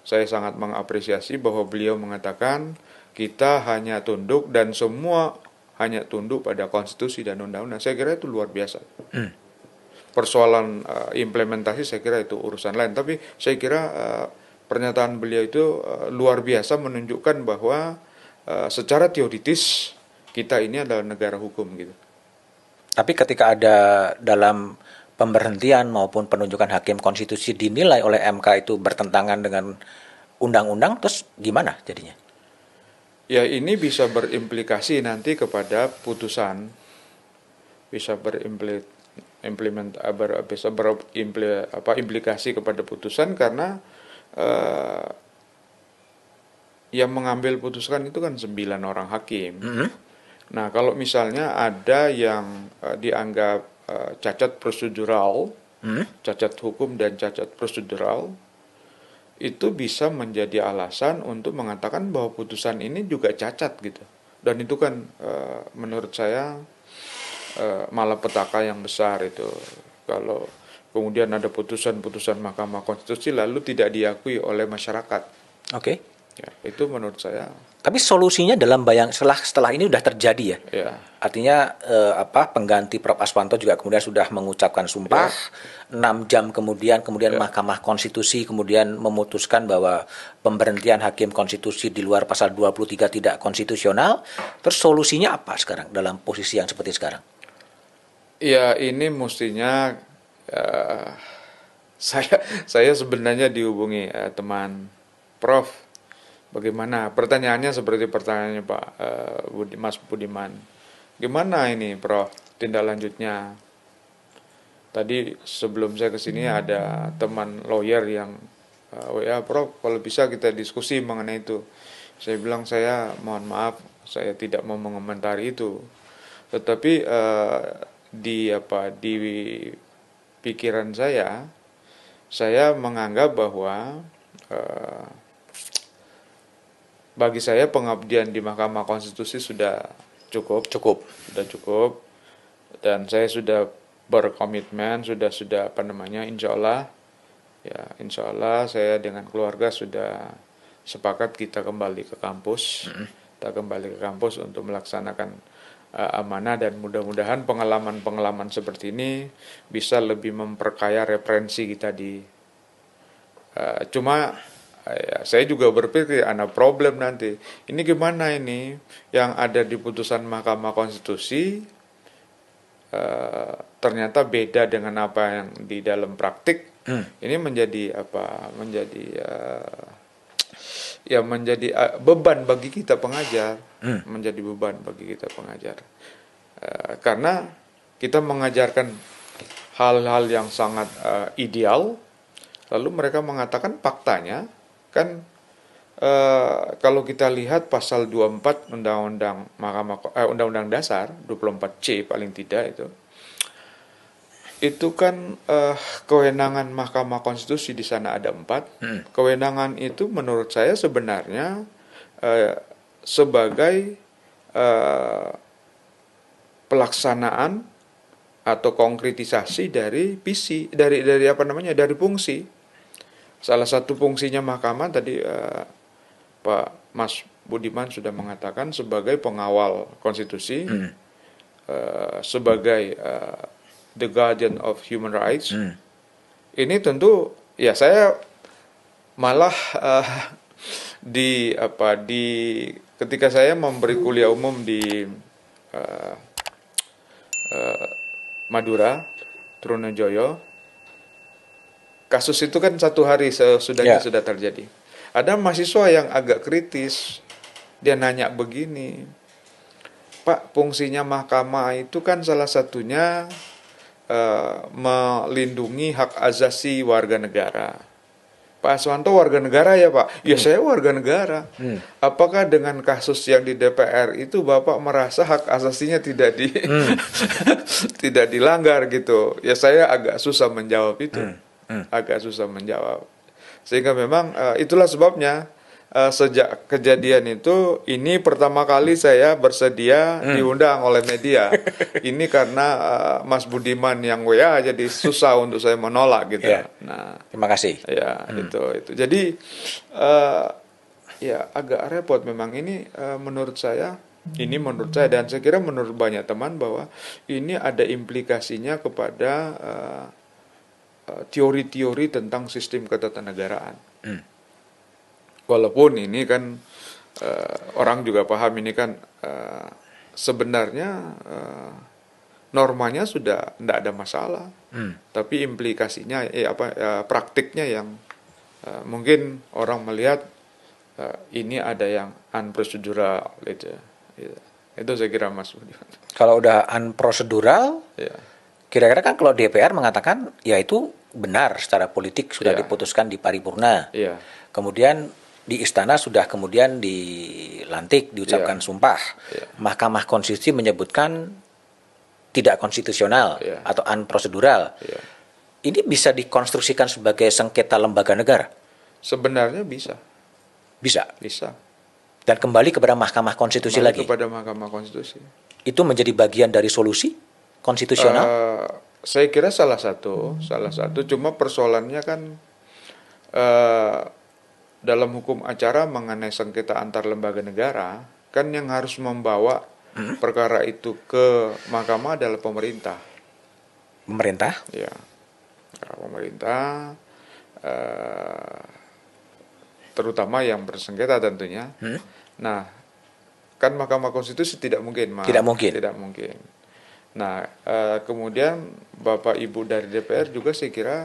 saya sangat mengapresiasi bahwa beliau mengatakan kita hanya tunduk dan semua hanya tunduk pada konstitusi dan undang-undang. Saya kira itu luar biasa. Hmm. Persoalan uh, implementasi saya kira itu urusan lain. Tapi saya kira uh, pernyataan beliau itu uh, luar biasa menunjukkan bahwa Eh, secara teoritis kita ini adalah negara hukum gitu. Tapi ketika ada dalam pemberhentian maupun penunjukan hakim konstitusi dinilai oleh MK itu bertentangan dengan undang-undang terus gimana jadinya? Ya ini bisa berimplikasi nanti kepada putusan bisa berimplikasi eh, ber, bisa berimplikasi kepada putusan karena eh, yang mengambil putusan itu kan sembilan orang hakim. Mm -hmm. Nah, kalau misalnya ada yang uh, dianggap uh, cacat prosedural, mm -hmm. cacat hukum dan cacat prosedural, itu bisa menjadi alasan untuk mengatakan bahwa putusan ini juga cacat gitu. Dan itu kan uh, menurut saya uh, malapetaka yang besar itu. Kalau kemudian ada putusan-putusan Mahkamah Konstitusi lalu tidak diakui oleh masyarakat. Oke. Okay Ya, itu menurut saya. Tapi solusinya dalam bayang setelah setelah ini sudah terjadi ya. ya. Artinya eh, apa pengganti Prof Aswanto juga kemudian sudah mengucapkan sumpah ya. jam kemudian kemudian ya. Mahkamah Konstitusi kemudian memutuskan bahwa pemberhentian hakim konstitusi di luar pasal 23 tidak konstitusional. Terus solusinya apa sekarang dalam posisi yang seperti sekarang? Ya, ini mestinya ya, saya saya sebenarnya dihubungi eh, teman Prof Bagaimana? Pertanyaannya seperti pertanyaannya Pak uh, Budi, Mas Budiman. Gimana ini, Prof? Tindak lanjutnya? Tadi sebelum saya kesini hmm. ada teman lawyer yang uh, ya Prof, kalau bisa kita diskusi mengenai itu. Saya bilang saya mohon maaf, saya tidak mau mengomentari itu. Tetapi uh, di apa di pikiran saya, saya menganggap bahwa uh, bagi saya pengabdian di Mahkamah Konstitusi sudah cukup cukup sudah cukup dan saya sudah berkomitmen sudah sudah apa namanya insya Allah ya insya Allah saya dengan keluarga sudah sepakat kita kembali ke kampus kita kembali ke kampus untuk melaksanakan uh, amanah dan mudah-mudahan pengalaman-pengalaman seperti ini bisa lebih memperkaya referensi kita di uh, cuma Ya, saya juga berpikir ada problem nanti. Ini gimana ini yang ada di putusan Mahkamah Konstitusi eh, ternyata beda dengan apa yang di dalam praktik. Hmm. Ini menjadi apa? Menjadi eh, ya menjadi eh, beban bagi kita pengajar, hmm. menjadi beban bagi kita pengajar. karena kita mengajarkan hal-hal yang sangat ideal, lalu mereka mengatakan faktanya Kan e, kalau kita lihat pasal 24 Undang-Undang Mahkamah eh, Undang-Undang Dasar 24C paling tidak itu itu kan eh, kewenangan Mahkamah Konstitusi di sana ada empat. Hmm. Kewenangan itu menurut saya sebenarnya eh, sebagai eh, pelaksanaan atau konkretisasi dari visi dari dari apa namanya dari fungsi salah satu fungsinya mahkamah tadi eh, Pak Mas Budiman sudah mengatakan sebagai pengawal konstitusi, mm. uh, sebagai uh, the guardian of human rights. Mm. Ini tentu ya saya malah uh, di apa di ketika saya memberi kuliah umum di uh, uh, Madura, Trunojoyo kasus itu kan satu hari sesudahnya yeah. sudah terjadi. Ada mahasiswa yang agak kritis, dia nanya begini, Pak fungsinya mahkamah itu kan salah satunya uh, melindungi hak asasi warga negara. Pak Aswanto warga negara ya Pak? Ya hmm. saya warga negara. Hmm. Apakah dengan kasus yang di DPR itu Bapak merasa hak asasinya tidak di hmm. tidak dilanggar gitu? Ya saya agak susah menjawab itu. Hmm hmm. agak susah menjawab. Sehingga memang uh, itulah sebabnya uh, sejak kejadian itu ini pertama kali saya bersedia hmm. diundang oleh media. ini karena uh, Mas Budiman yang WA jadi susah untuk saya menolak gitu. Yeah. Nah, terima kasih. Ya, hmm. itu itu. Jadi uh, ya agak repot memang ini uh, menurut saya ini menurut saya dan saya kira menurut banyak teman bahwa ini ada implikasinya kepada Eh, teori-teori tentang sistem ketatanegaraan. Hmm. Walaupun ini kan uh, orang juga paham ini kan uh, sebenarnya uh, normanya sudah tidak ada masalah, hmm. tapi implikasinya eh, apa ya, praktiknya yang uh, mungkin orang melihat uh, ini ada yang unprocedural itu, Itu saya kira Mas Kalau udah unprocedural, ya Kira-kira kan kalau DPR mengatakan ya itu benar secara politik sudah yeah. diputuskan di paripurna. Yeah. Kemudian di istana sudah kemudian dilantik, diucapkan yeah. sumpah. Yeah. Mahkamah Konstitusi menyebutkan tidak konstitusional yeah. atau unprosedural. Yeah. Ini bisa dikonstruksikan sebagai sengketa lembaga negara. Sebenarnya bisa. Bisa. Bisa. Dan kembali kepada Mahkamah Konstitusi kembali lagi. Kepada Mahkamah Konstitusi. Itu menjadi bagian dari solusi? konstitusional? Uh, saya kira salah satu, hmm. salah satu. Cuma persoalannya kan uh, dalam hukum acara mengenai sengketa antar lembaga negara kan yang harus membawa hmm? perkara itu ke mahkamah adalah pemerintah. Pemerintah? Ya, pemerintah. Uh, terutama yang bersengketa tentunya. Hmm? Nah, kan Mahkamah Konstitusi tidak mungkin, Ma. tidak mungkin, tidak mungkin. Nah, eh, kemudian Bapak Ibu dari DPR juga saya kira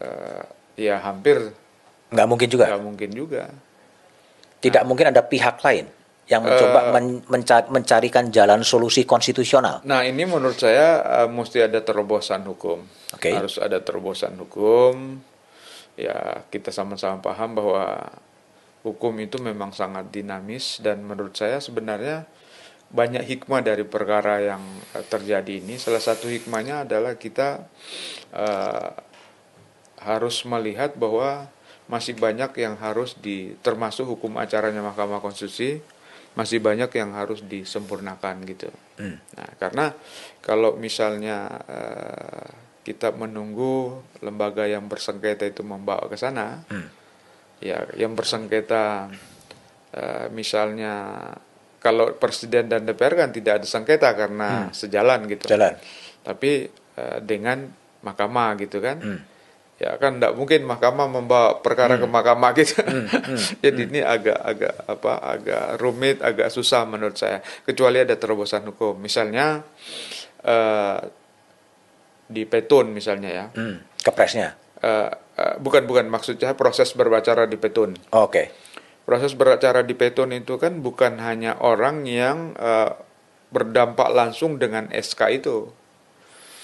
eh, ya hampir nggak mungkin juga. Nggak mungkin juga. Tidak nah, mungkin ada pihak lain yang mencoba uh, eh. mencari, mencarikan jalan solusi konstitusional. Nah, ini menurut saya mesti ada terobosan hukum. Okay. Harus ada terobosan hukum. Ya, kita sama-sama paham bahwa hukum itu memang sangat dinamis dan menurut saya sebenarnya banyak hikmah dari perkara yang eh, terjadi ini. Salah satu hikmahnya adalah kita uh, harus melihat bahwa masih banyak yang harus di termasuk hukum acaranya Mahkamah Konstitusi masih banyak yang harus disempurnakan gitu. Hmm. Nah, karena kalau misalnya uh, kita menunggu lembaga yang bersengketa itu membawa ke sana, hmm. ya yang bersengketa uh, misalnya kalau presiden dan DPR kan tidak ada sengketa karena hmm. sejalan gitu. Jalan. Tapi uh, dengan mahkamah gitu kan. Hmm. Ya kan tidak mungkin mahkamah membawa perkara hmm. ke mahkamah gitu. Hmm. Hmm. hmm. Jadi hmm. ini agak-agak apa agak rumit, agak susah menurut saya. Kecuali ada terobosan hukum. Misalnya uh, di Petun misalnya ya. Hmm. Kepresnya. Uh, uh, bukan bukan maksudnya proses berbicara di Petun. Oh, Oke. Okay proses beracara di Peton itu kan bukan hanya orang yang uh, berdampak langsung dengan SK itu.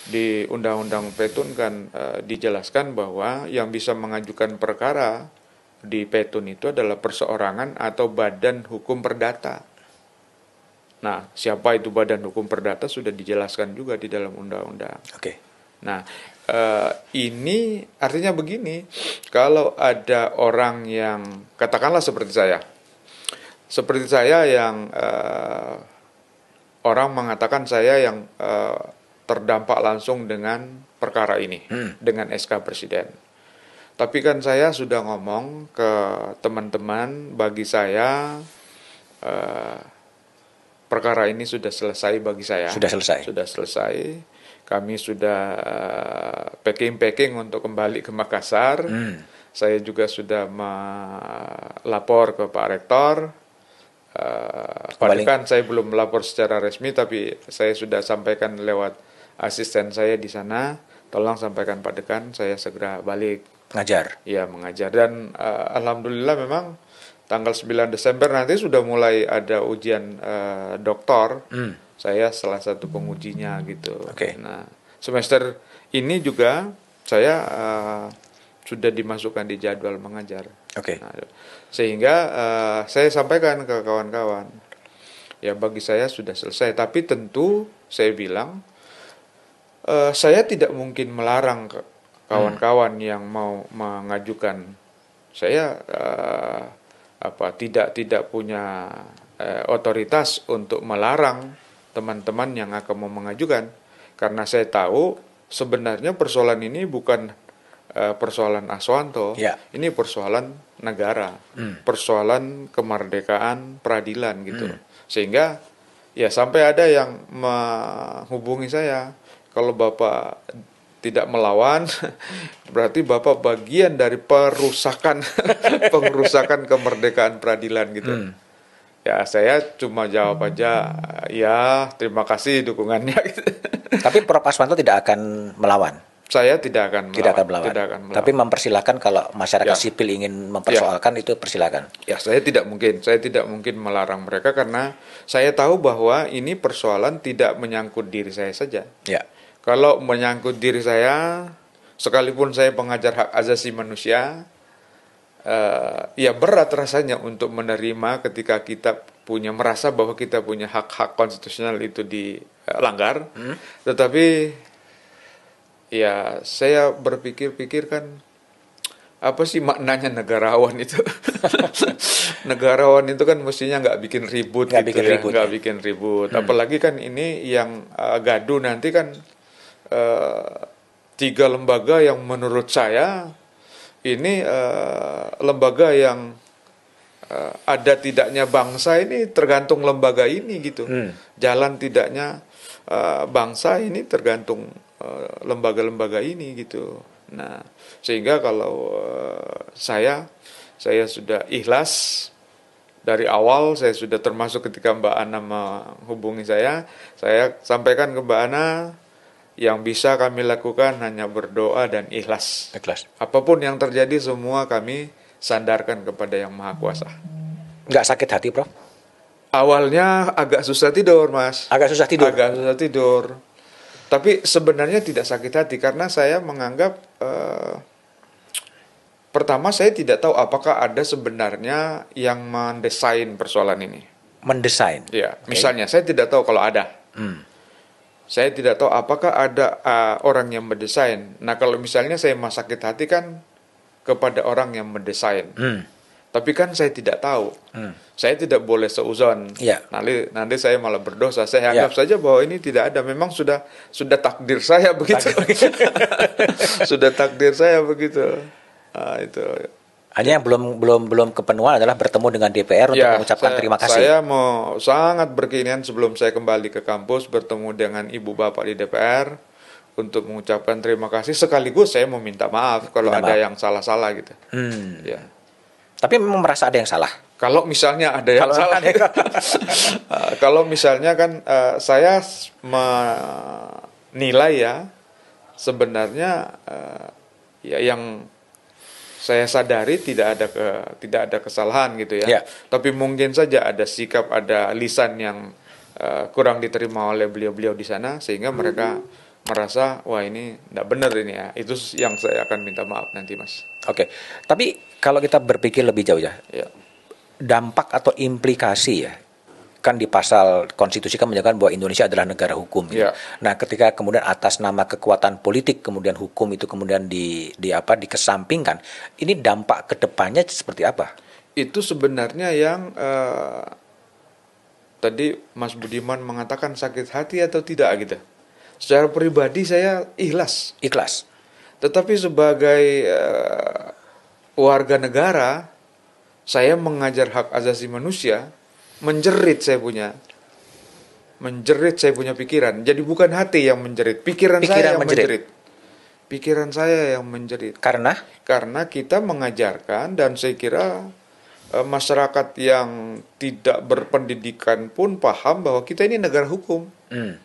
Di Undang-Undang Petun kan uh, dijelaskan bahwa yang bisa mengajukan perkara di Petun itu adalah perseorangan atau badan hukum perdata. Nah, siapa itu badan hukum perdata sudah dijelaskan juga di dalam undang-undang. Oke. Okay. Nah, Uh, ini artinya begini, kalau ada orang yang katakanlah seperti saya, seperti saya yang uh, orang mengatakan saya yang uh, terdampak langsung dengan perkara ini, hmm. dengan SK Presiden. Tapi kan saya sudah ngomong ke teman-teman, bagi saya uh, perkara ini sudah selesai bagi saya. Sudah selesai. Sudah selesai kami sudah eh, packing-packing untuk kembali ke Makassar. Hmm. Saya juga sudah melapor ke Pak Rektor. Uh, eh, padahal saya belum melapor secara resmi, tapi saya sudah sampaikan lewat asisten saya di sana. Tolong sampaikan Pak Dekan, saya segera balik. Mengajar. Iya, mengajar. Dan uh, Alhamdulillah memang tanggal 9 Desember nanti sudah mulai ada ujian uh, doktor. Hmm saya salah satu pengujinya gitu. Oke. Okay. Nah, semester ini juga saya uh, sudah dimasukkan di jadwal mengajar. Oke. Okay. Nah, sehingga uh, saya sampaikan ke kawan-kawan. Ya bagi saya sudah selesai, tapi tentu saya bilang uh, saya tidak mungkin melarang kawan-kawan hmm. yang mau mengajukan. Saya uh, apa tidak tidak punya uh, otoritas untuk melarang teman-teman yang akan mau mengajukan karena saya tahu sebenarnya persoalan ini bukan eh, persoalan Aswanto, ya. ini persoalan negara, hmm. persoalan kemerdekaan peradilan gitu, hmm. sehingga ya sampai ada yang menghubungi saya kalau bapak tidak melawan berarti bapak bagian dari perusakan pengerusakan kemerdekaan peradilan gitu. Hmm ya saya cuma jawab hmm. aja ya terima kasih dukungannya tapi Prof Aswanto tidak akan melawan saya tidak akan melawan, tidak akan melawan. Tidak akan melawan. Tapi mempersilahkan kalau masyarakat ya. sipil ingin ya. mempersoalkan ya. itu persilahkan. Ya, saya tidak mungkin. Saya tidak mungkin melarang mereka karena saya tahu bahwa ini persoalan tidak menyangkut diri saya saja. Ya. Kalau menyangkut diri saya, sekalipun saya pengajar hak asasi manusia, uh, ya berat rasanya untuk menerima ketika kita punya merasa bahwa kita punya hak-hak konstitusional itu dilanggar. Uh, hmm? Tetapi ya saya berpikir-pikir kan apa sih maknanya negarawan itu? negarawan itu kan mestinya nggak bikin ribut gak gitu bikin ya, nggak ya. bikin ribut. Hmm. Apalagi kan ini yang uh, gaduh nanti kan uh, tiga lembaga yang menurut saya ini uh, lembaga yang uh, ada tidaknya bangsa ini tergantung lembaga ini gitu. Hmm. Jalan tidaknya uh, bangsa ini tergantung lembaga-lembaga uh, ini gitu. Nah, sehingga kalau uh, saya saya sudah ikhlas dari awal saya sudah termasuk ketika Mbak Ana menghubungi saya, saya sampaikan ke Mbak Ana yang bisa kami lakukan hanya berdoa dan ikhlas. Ikhlas. Apapun yang terjadi semua kami sandarkan kepada Yang Maha Kuasa. Enggak sakit hati, Prof? Awalnya agak susah tidur, Mas. Agak susah tidur. Agak susah tidur. Tapi sebenarnya tidak sakit hati karena saya menganggap eh, pertama saya tidak tahu apakah ada sebenarnya yang mendesain persoalan ini. Mendesain. Ya, okay. misalnya saya tidak tahu kalau ada. Hmm saya tidak tahu apakah ada uh, orang yang mendesain. Nah kalau misalnya saya mah sakit hati kan kepada orang yang mendesain. Hmm. Tapi kan saya tidak tahu. Hmm. Saya tidak boleh seuzon. Yeah. Nanti nanti saya malah berdosa. Saya ya. anggap yeah. saja bahwa ini tidak ada. Memang sudah sudah takdir saya begitu. Takdir. sudah takdir saya begitu. Nah, itu. Hanya yang belum belum belum kepenuhan adalah bertemu dengan DPR ya, mengucapkan saya, terima kasih. Saya mau sangat berkeinginan sebelum saya kembali ke kampus bertemu dengan ibu bapak di DPR untuk mengucapkan terima kasih sekaligus saya mau minta maaf kalau minta ada maaf. yang salah-salah gitu. Hmm. Ya. Tapi memang merasa ada yang salah. Kalau misalnya ada yang kalau salah. Ada yang... Eh, kalau misalnya kan uh, saya menilai ya sebenarnya uh, ya yang saya sadari tidak ada ke, tidak ada kesalahan gitu ya. ya. Tapi mungkin saja ada sikap, ada lisan yang uh, kurang diterima oleh beliau-beliau di sana sehingga mereka merasa wah ini tidak benar ini ya. Itu yang saya akan minta maaf nanti Mas. Oke. Okay. Tapi kalau kita berpikir lebih jauh ya. ya. Dampak atau implikasi ya kan di pasal konstitusi kan menyatakan bahwa Indonesia adalah negara hukum. Gitu. Yeah. Nah, ketika kemudian atas nama kekuatan politik kemudian hukum itu kemudian di di apa dikesampingkan, ini dampak kedepannya seperti apa? Itu sebenarnya yang uh, tadi Mas Budiman mengatakan sakit hati atau tidak gitu. Secara pribadi saya ikhlas. Ikhlas. Tetapi sebagai uh, warga negara, saya mengajar hak asasi manusia menjerit saya punya menjerit saya punya pikiran. Jadi bukan hati yang menjerit, pikiran, pikiran saya yang menjerit. menjerit. Pikiran saya yang menjerit. Karena? Karena kita mengajarkan dan saya kira e, masyarakat yang tidak berpendidikan pun paham bahwa kita ini negara hukum. Hmm.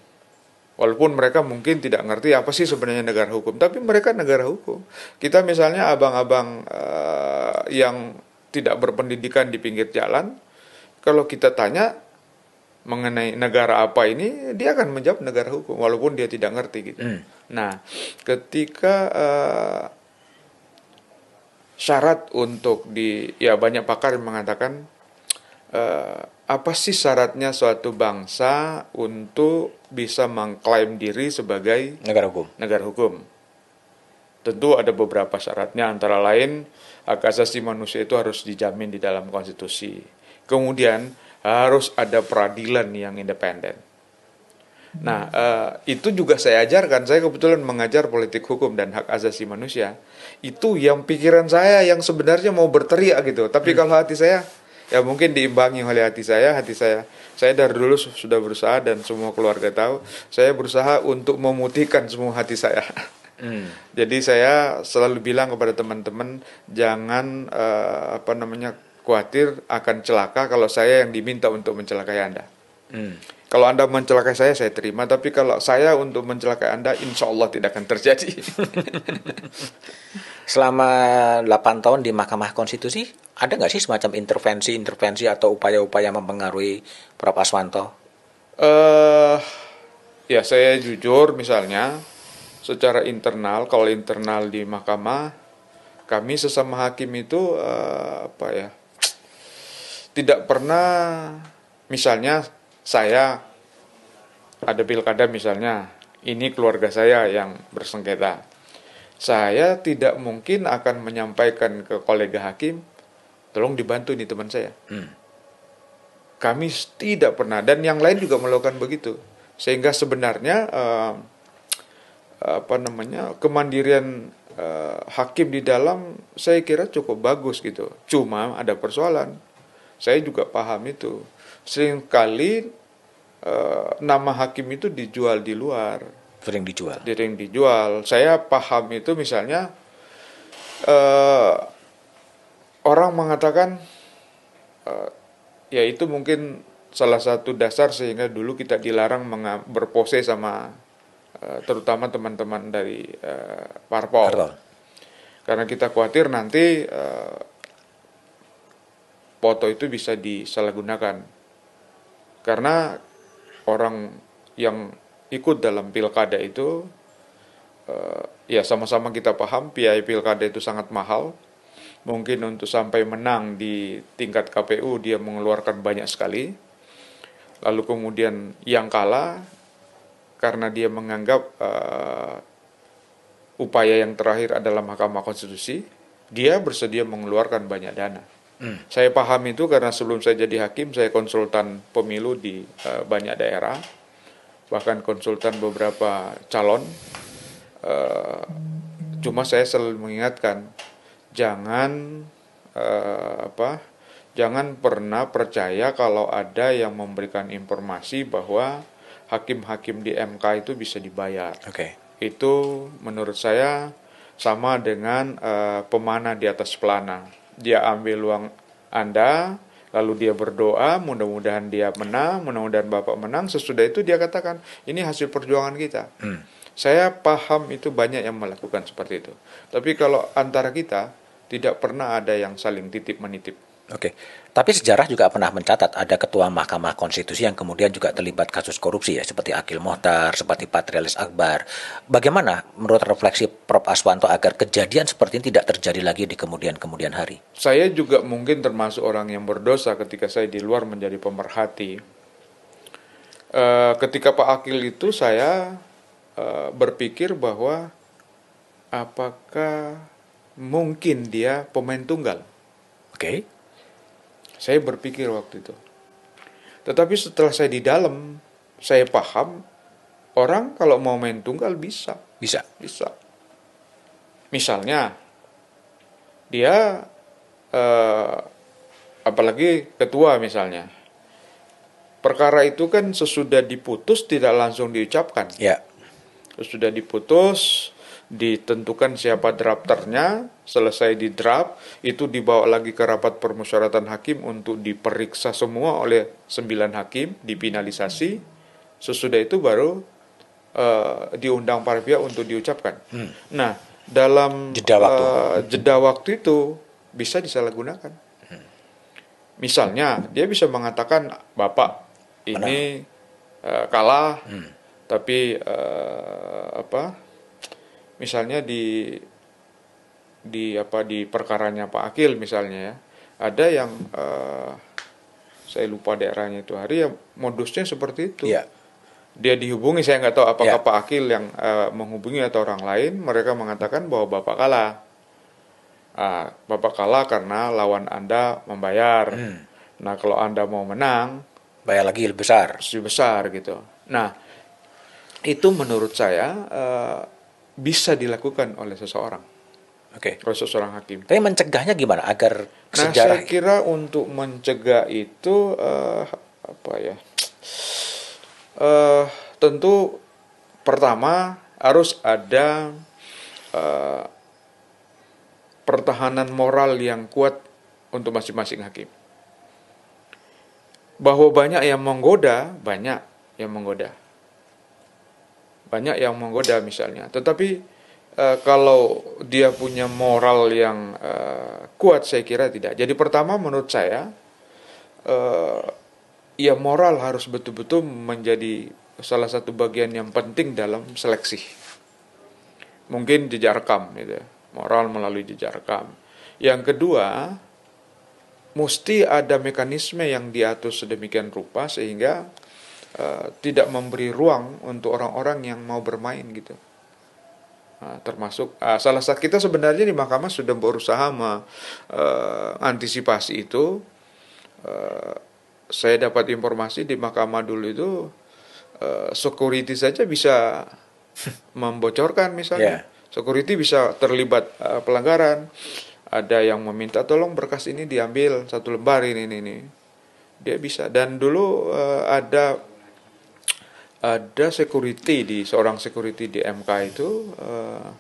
Walaupun mereka mungkin tidak ngerti apa sih sebenarnya negara hukum, tapi mereka negara hukum. Kita misalnya abang-abang uh, yang tidak berpendidikan di pinggir jalan, kalau kita tanya mengenai negara apa ini, dia akan menjawab negara hukum walaupun dia tidak ngerti gitu. Hmm. Nah, ketika uh, syarat untuk di ya banyak pakar mengatakan uh, apa sih syaratnya suatu bangsa untuk bisa mengklaim diri sebagai negara hukum? Negara hukum. Tentu ada beberapa syaratnya antara lain hak asasi manusia itu harus dijamin di dalam konstitusi Kemudian harus ada peradilan yang independen. Nah, uh, itu juga saya ajarkan. Saya kebetulan mengajar politik hukum dan hak asasi manusia. Itu yang pikiran saya yang sebenarnya mau berteriak gitu. Tapi hmm. kalau hati saya ya mungkin diimbangi oleh hati saya, hati saya. Saya dari dulu sudah berusaha dan semua keluarga tahu, saya berusaha untuk memutihkan semua hati saya. Hmm. Jadi saya selalu bilang kepada teman-teman jangan uh, apa namanya khawatir akan celaka kalau saya yang diminta untuk mencelakai Anda. Hmm. Kalau Anda mencelakai saya, saya terima. Tapi kalau saya untuk mencelakai Anda, insya Allah tidak akan terjadi. Selama 8 tahun di Mahkamah Konstitusi, ada nggak sih semacam intervensi-intervensi atau upaya-upaya mempengaruhi Prof. Aswanto? Uh, ya, saya jujur misalnya, secara internal, kalau internal di Mahkamah, kami sesama hakim itu, uh, apa ya, tidak pernah misalnya saya ada pilkada misalnya ini keluarga saya yang bersengketa saya tidak mungkin akan menyampaikan ke kolega hakim tolong dibantu nih teman saya hmm. kami tidak pernah dan yang lain juga melakukan begitu sehingga sebenarnya eh, apa namanya kemandirian eh, hakim di dalam saya kira cukup bagus gitu cuma ada persoalan saya juga paham itu. Seringkali e, nama hakim itu dijual di luar. Sering dijual. Sering dijual. Saya paham itu misalnya e, orang mengatakan e, ya itu mungkin salah satu dasar sehingga dulu kita dilarang berpose sama terutama teman-teman dari parpol. Karena kita khawatir nanti foto itu bisa disalahgunakan. Karena orang yang ikut dalam pilkada itu, uh, ya sama-sama kita paham biaya pilkada itu sangat mahal. Mungkin untuk sampai menang di tingkat KPU dia mengeluarkan banyak sekali. Lalu kemudian yang kalah karena dia menganggap uh, upaya yang terakhir adalah Mahkamah Konstitusi, dia bersedia mengeluarkan banyak dana Hmm. Saya paham itu karena sebelum saya jadi hakim, saya konsultan pemilu di uh, banyak daerah, bahkan konsultan beberapa calon. Uh, cuma saya selalu mengingatkan, jangan uh, apa, jangan pernah percaya kalau ada yang memberikan informasi bahwa hakim-hakim di MK itu bisa dibayar. Okay. Itu menurut saya sama dengan uh, pemana di atas pelana dia ambil uang Anda, lalu dia berdoa, mudah-mudahan dia menang, mudah-mudahan Bapak menang. Sesudah itu dia katakan, ini hasil perjuangan kita. Hmm. Saya paham itu banyak yang melakukan seperti itu. Tapi kalau antara kita tidak pernah ada yang saling titip menitip. Oke, okay. tapi sejarah juga pernah mencatat ada ketua Mahkamah Konstitusi yang kemudian juga terlibat kasus korupsi ya, seperti Akil Mohtar, seperti Patrialis Akbar. Bagaimana menurut refleksi Prof. Aswanto agar kejadian seperti ini tidak terjadi lagi di kemudian-kemudian hari? Saya juga mungkin termasuk orang yang berdosa ketika saya di luar menjadi pemerhati. E, ketika Pak Akil itu saya e, berpikir bahwa apakah mungkin dia pemain tunggal? Oke. Okay saya berpikir waktu itu. Tetapi setelah saya di dalam, saya paham orang kalau mau main tunggal bisa. Bisa. Bisa. Misalnya dia eh, apalagi ketua misalnya. Perkara itu kan sesudah diputus tidak langsung diucapkan. Ya. Sesudah diputus ditentukan siapa drafternya, selesai di draft, itu dibawa lagi ke rapat permusyaratan hakim untuk diperiksa semua oleh sembilan hakim, dipinalisasi, Sesudah itu baru uh, diundang para pihak untuk diucapkan. Hmm. Nah, dalam jeda waktu. Uh, jeda waktu itu bisa disalahgunakan. Hmm. Misalnya, dia bisa mengatakan, "Bapak, ini uh, kalah." Hmm. Tapi uh, apa? misalnya di di apa di perkaranya Pak Akil misalnya ya ada yang uh, saya lupa daerahnya itu hari ya modusnya seperti itu ya. dia dihubungi saya nggak tahu apakah ya. Pak Akil yang uh, menghubungi atau orang lain mereka mengatakan bahwa bapak kalah uh, bapak kalah karena lawan anda membayar hmm. nah kalau anda mau menang bayar lagi lebih besar lebih besar gitu nah itu menurut saya uh, bisa dilakukan oleh seseorang. Oke. Okay. Oleh seseorang hakim. Tapi mencegahnya gimana agar nah, sejarah? saya kira untuk mencegah itu uh, apa ya? Uh, tentu pertama harus ada uh, pertahanan moral yang kuat untuk masing-masing hakim. Bahwa banyak yang menggoda, banyak yang menggoda banyak yang menggoda misalnya. Tetapi e, kalau dia punya moral yang e, kuat saya kira tidak. Jadi pertama menurut saya e, ya moral harus betul-betul menjadi salah satu bagian yang penting dalam seleksi. Mungkin jejak rekam gitu ya. Moral melalui jejak rekam. Yang kedua, mesti ada mekanisme yang diatur sedemikian rupa sehingga uh, tidak memberi ruang untuk orang-orang yang mau bermain gitu. Uh, termasuk uh, salah satu kita sebenarnya di mahkamah sudah berusaha mengantisipasi uh, itu. Uh, saya dapat informasi di mahkamah dulu itu uh, security saja bisa membocorkan misalnya. Yeah. Security bisa terlibat uh, pelanggaran. Ada yang meminta tolong berkas ini diambil satu lembar ini ini. ini. Dia bisa dan dulu uh, ada ada security di seorang security di MK itu uh,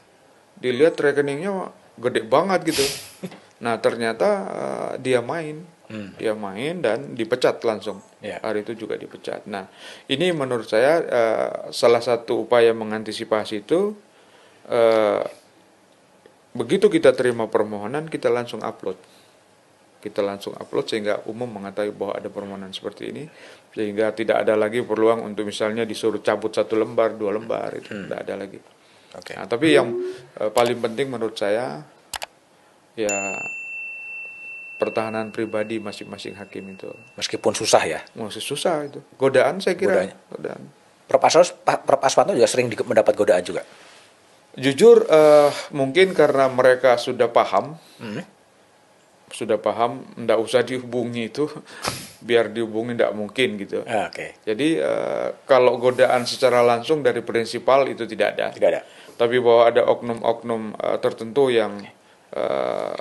dilihat rekeningnya gede banget gitu. Nah ternyata uh, dia main, hmm. dia main dan dipecat langsung. Yeah. Hari itu juga dipecat. Nah ini menurut saya uh, salah satu upaya mengantisipasi itu uh, begitu kita terima permohonan kita langsung upload kita langsung upload sehingga umum mengetahui bahwa ada permohonan seperti ini sehingga tidak ada lagi peluang untuk misalnya disuruh cabut satu lembar dua lembar itu hmm. tidak ada lagi. Okay. Nah, tapi yang uh, paling penting menurut saya ya pertahanan pribadi masing-masing hakim itu. Meskipun susah ya. Masih susah itu. Godaan saya kira. Godanya. Godaan. Perpasos Aswanto, juga sering mendapat godaan juga. Jujur uh, mungkin karena mereka sudah paham. Hmm sudah paham ndak usah dihubungi itu biar dihubungi ndak mungkin gitu. Ah, oke. Okay. Jadi uh, kalau godaan secara langsung dari prinsipal itu tidak ada. Tidak ada. Tapi bahwa ada oknum-oknum uh, tertentu yang uh,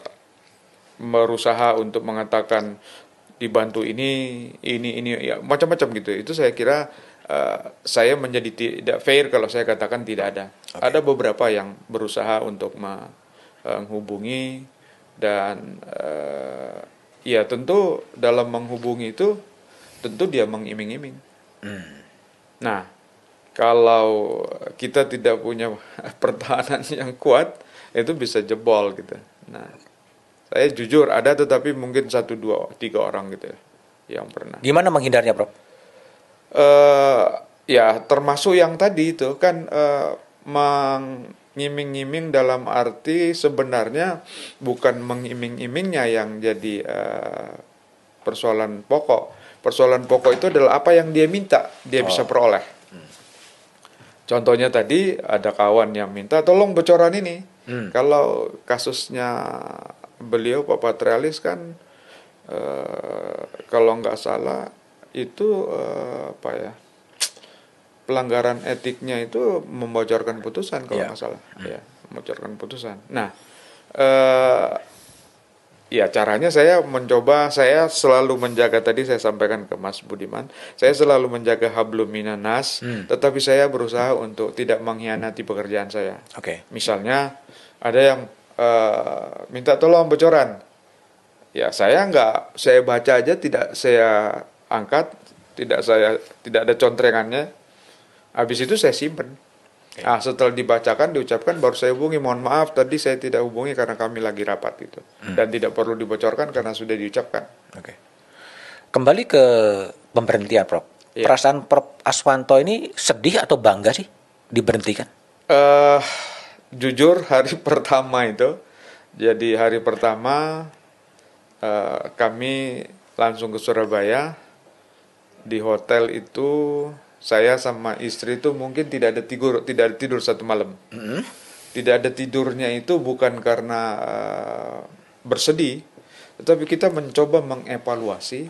berusaha untuk mengatakan dibantu ini ini ini ya macam-macam gitu. Itu saya kira Uh, saya menjadi tidak fair kalau saya katakan tidak ada. Okay. Ada beberapa yang berusaha untuk menghubungi dan uh, ya tentu dalam menghubungi itu tentu dia mengiming-iming hmm. nah kalau kita tidak punya pertahanan yang kuat itu bisa jebol gitu nah saya jujur ada tetapi mungkin satu dua tiga orang gitu ya yang pernah gimana menghindarnya bro uh, eh, ya termasuk yang tadi itu kan uh, meng ngiming-ngiming dalam arti sebenarnya bukan mengiming-imingnya yang jadi uh, persoalan pokok. Persoalan pokok itu adalah apa yang dia minta, dia oh. bisa peroleh. Contohnya tadi ada kawan yang minta tolong bocoran ini. Hmm. Kalau kasusnya beliau Pak Patrialis kan uh, kalau nggak salah itu uh, apa ya? pelanggaran etiknya itu membocorkan putusan kalau yeah. masalah salah hmm. ya membocorkan putusan nah uh, ya caranya saya mencoba saya selalu menjaga tadi saya sampaikan ke Mas Budiman saya selalu menjaga habluminanas hmm. tetapi saya berusaha untuk tidak mengkhianati pekerjaan saya oke okay. misalnya ada yang uh, minta tolong bocoran ya saya nggak saya baca aja tidak saya angkat tidak saya tidak ada contrengannya Habis itu saya simpen. Okay. Ah, setelah dibacakan, diucapkan, baru saya hubungi. Mohon maaf, tadi saya tidak hubungi karena kami lagi rapat itu hmm. dan tidak perlu dibocorkan karena sudah diucapkan. Oke. Okay. Kembali ke pemberhentian, Prof. Yeah. Perasaan Prof. Aswanto ini sedih atau bangga sih diberhentikan? Uh, jujur, hari pertama itu, jadi hari pertama uh, kami langsung ke Surabaya di hotel itu saya sama istri itu mungkin tidak ada tidur tidak ada tidur satu malam hmm? tidak ada tidurnya itu bukan karena uh, bersedih tetapi kita mencoba mengevaluasi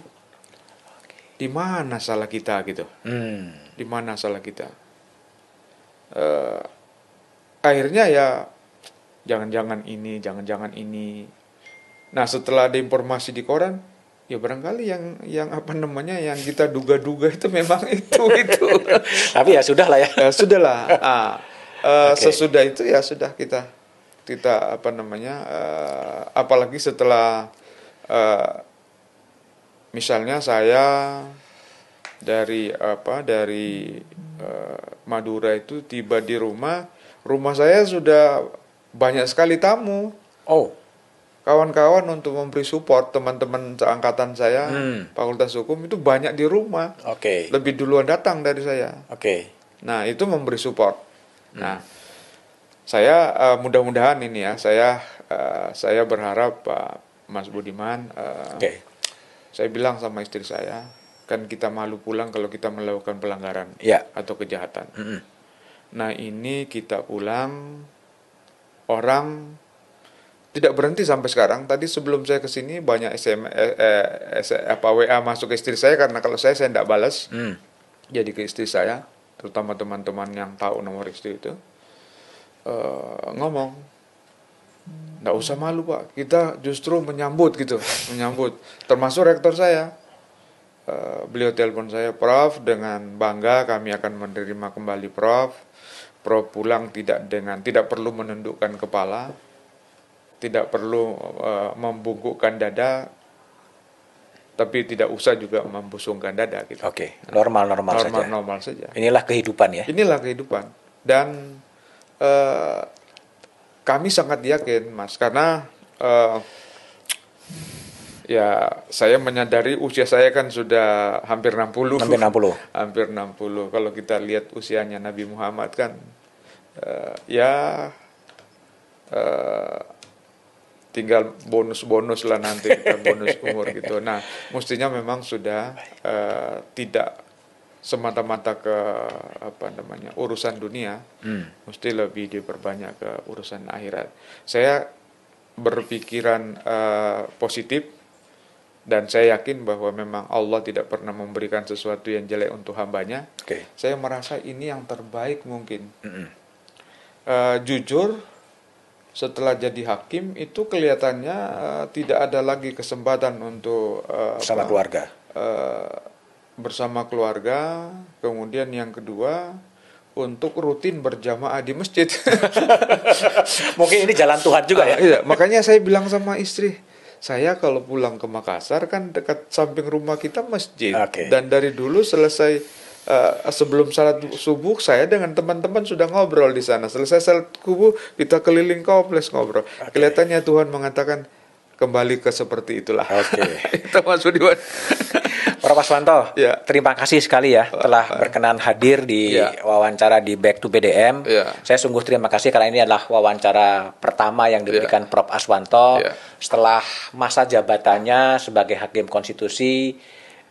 di mana salah kita gitu mm. di mana salah kita uh, akhirnya ya jangan-jangan ini jangan-jangan ini nah setelah ada informasi di koran ya barangkali yang yang apa namanya yang kita duga-duga itu memang itu itu tapi ya sudah lah ya, ya sudah lah ah, eh, okay. sesudah itu ya sudah kita kita apa namanya eh, apalagi setelah eh, misalnya saya dari apa dari Madura itu tiba di rumah rumah saya sudah banyak sekali tamu oh kawan-kawan untuk memberi support teman-teman seangkatan saya hmm. fakultas hukum itu banyak di rumah oke okay. lebih duluan datang dari saya oke okay. nah itu memberi support hmm. nah saya uh, mudah-mudahan ini ya saya uh, saya berharap uh, Mas Budiman uh, okay. saya bilang sama istri saya kan kita malu pulang kalau kita melakukan pelanggaran yeah. atau kejahatan mm -hmm. nah ini kita pulang orang tidak berhenti sampai sekarang. Tadi sebelum saya ke sini banyak SMS eh, eh, apa WA masuk ke istri saya karena kalau saya saya tidak balas. Hmm. Jadi ke istri saya, terutama teman-teman yang tahu nomor istri itu uh, ngomong, tidak usah malu pak, kita justru menyambut gitu, menyambut. Termasuk rektor saya, uh, beliau telepon saya, Prof, dengan bangga kami akan menerima kembali Prof. Prof pulang tidak dengan tidak perlu menundukkan kepala tidak perlu uh, membungkukkan dada tapi tidak usah juga membusungkan dada gitu. Oke, okay. normal normal, saja. Normal saja. Inilah kehidupan ya. Inilah kehidupan dan uh, kami sangat yakin mas karena uh, ya saya menyadari usia saya kan sudah hampir 60 hampir 60 hampir 60 kalau kita lihat usianya Nabi Muhammad kan uh, ya tinggal bonus-bonus lah nanti bonus umur gitu. Nah, mestinya memang sudah uh, tidak semata-mata ke apa namanya urusan dunia, hmm. mesti lebih diperbanyak ke urusan akhirat. Saya berpikiran uh, positif dan saya yakin bahwa memang Allah tidak pernah memberikan sesuatu yang jelek untuk hambanya. Okay. Saya merasa ini yang terbaik mungkin. Mm -hmm. Uh, jujur setelah jadi hakim itu kelihatannya uh, tidak ada lagi kesempatan untuk uh, bersama apa, keluarga uh, bersama keluarga kemudian yang kedua untuk rutin berjamaah di masjid mungkin ini jalan Tuhan juga uh, ya ah, iya. makanya saya bilang sama istri saya kalau pulang ke Makassar kan dekat samping rumah kita masjid okay. dan dari dulu selesai uh, sebelum salat subuh saya dengan teman-teman sudah ngobrol di sana. Selesai salat subuh kita keliling kompleks ngobrol. Okay. Kelihatannya Tuhan mengatakan kembali ke seperti itulah. Oke. Okay. Itu maksudnya. Prof. Aswanto, ya. terima kasih sekali ya telah ah, ah. berkenan hadir di ya. wawancara di Back to BDM. Ya. Saya sungguh terima kasih karena ini adalah wawancara pertama yang ya. diberikan ya. Prof. Aswanto ya. setelah masa jabatannya sebagai Hakim Konstitusi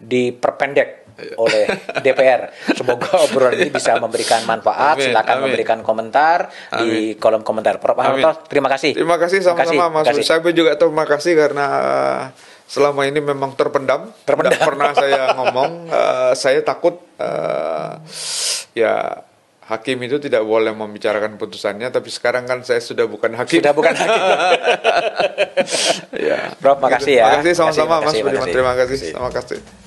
diperpendek oleh DPR. Semoga obrolan ini bisa memberikan manfaat. Amin. Silakan Amin. memberikan komentar Amin. di kolom komentar. Prof. Ahmad, terima kasih. Terima kasih sama-sama Mas. Kasih. Saya juga terima kasih karena eh, selama ini memang terpendam. Terpendam. Tidak pernah saya ngomong. uh, saya takut uh, ya hakim itu tidak boleh membicarakan putusannya tapi sekarang kan saya sudah bukan hakim sudah bukan hakim ya Prof makasih ya makasih sama-sama Mas Budiman terima kasih terima kasih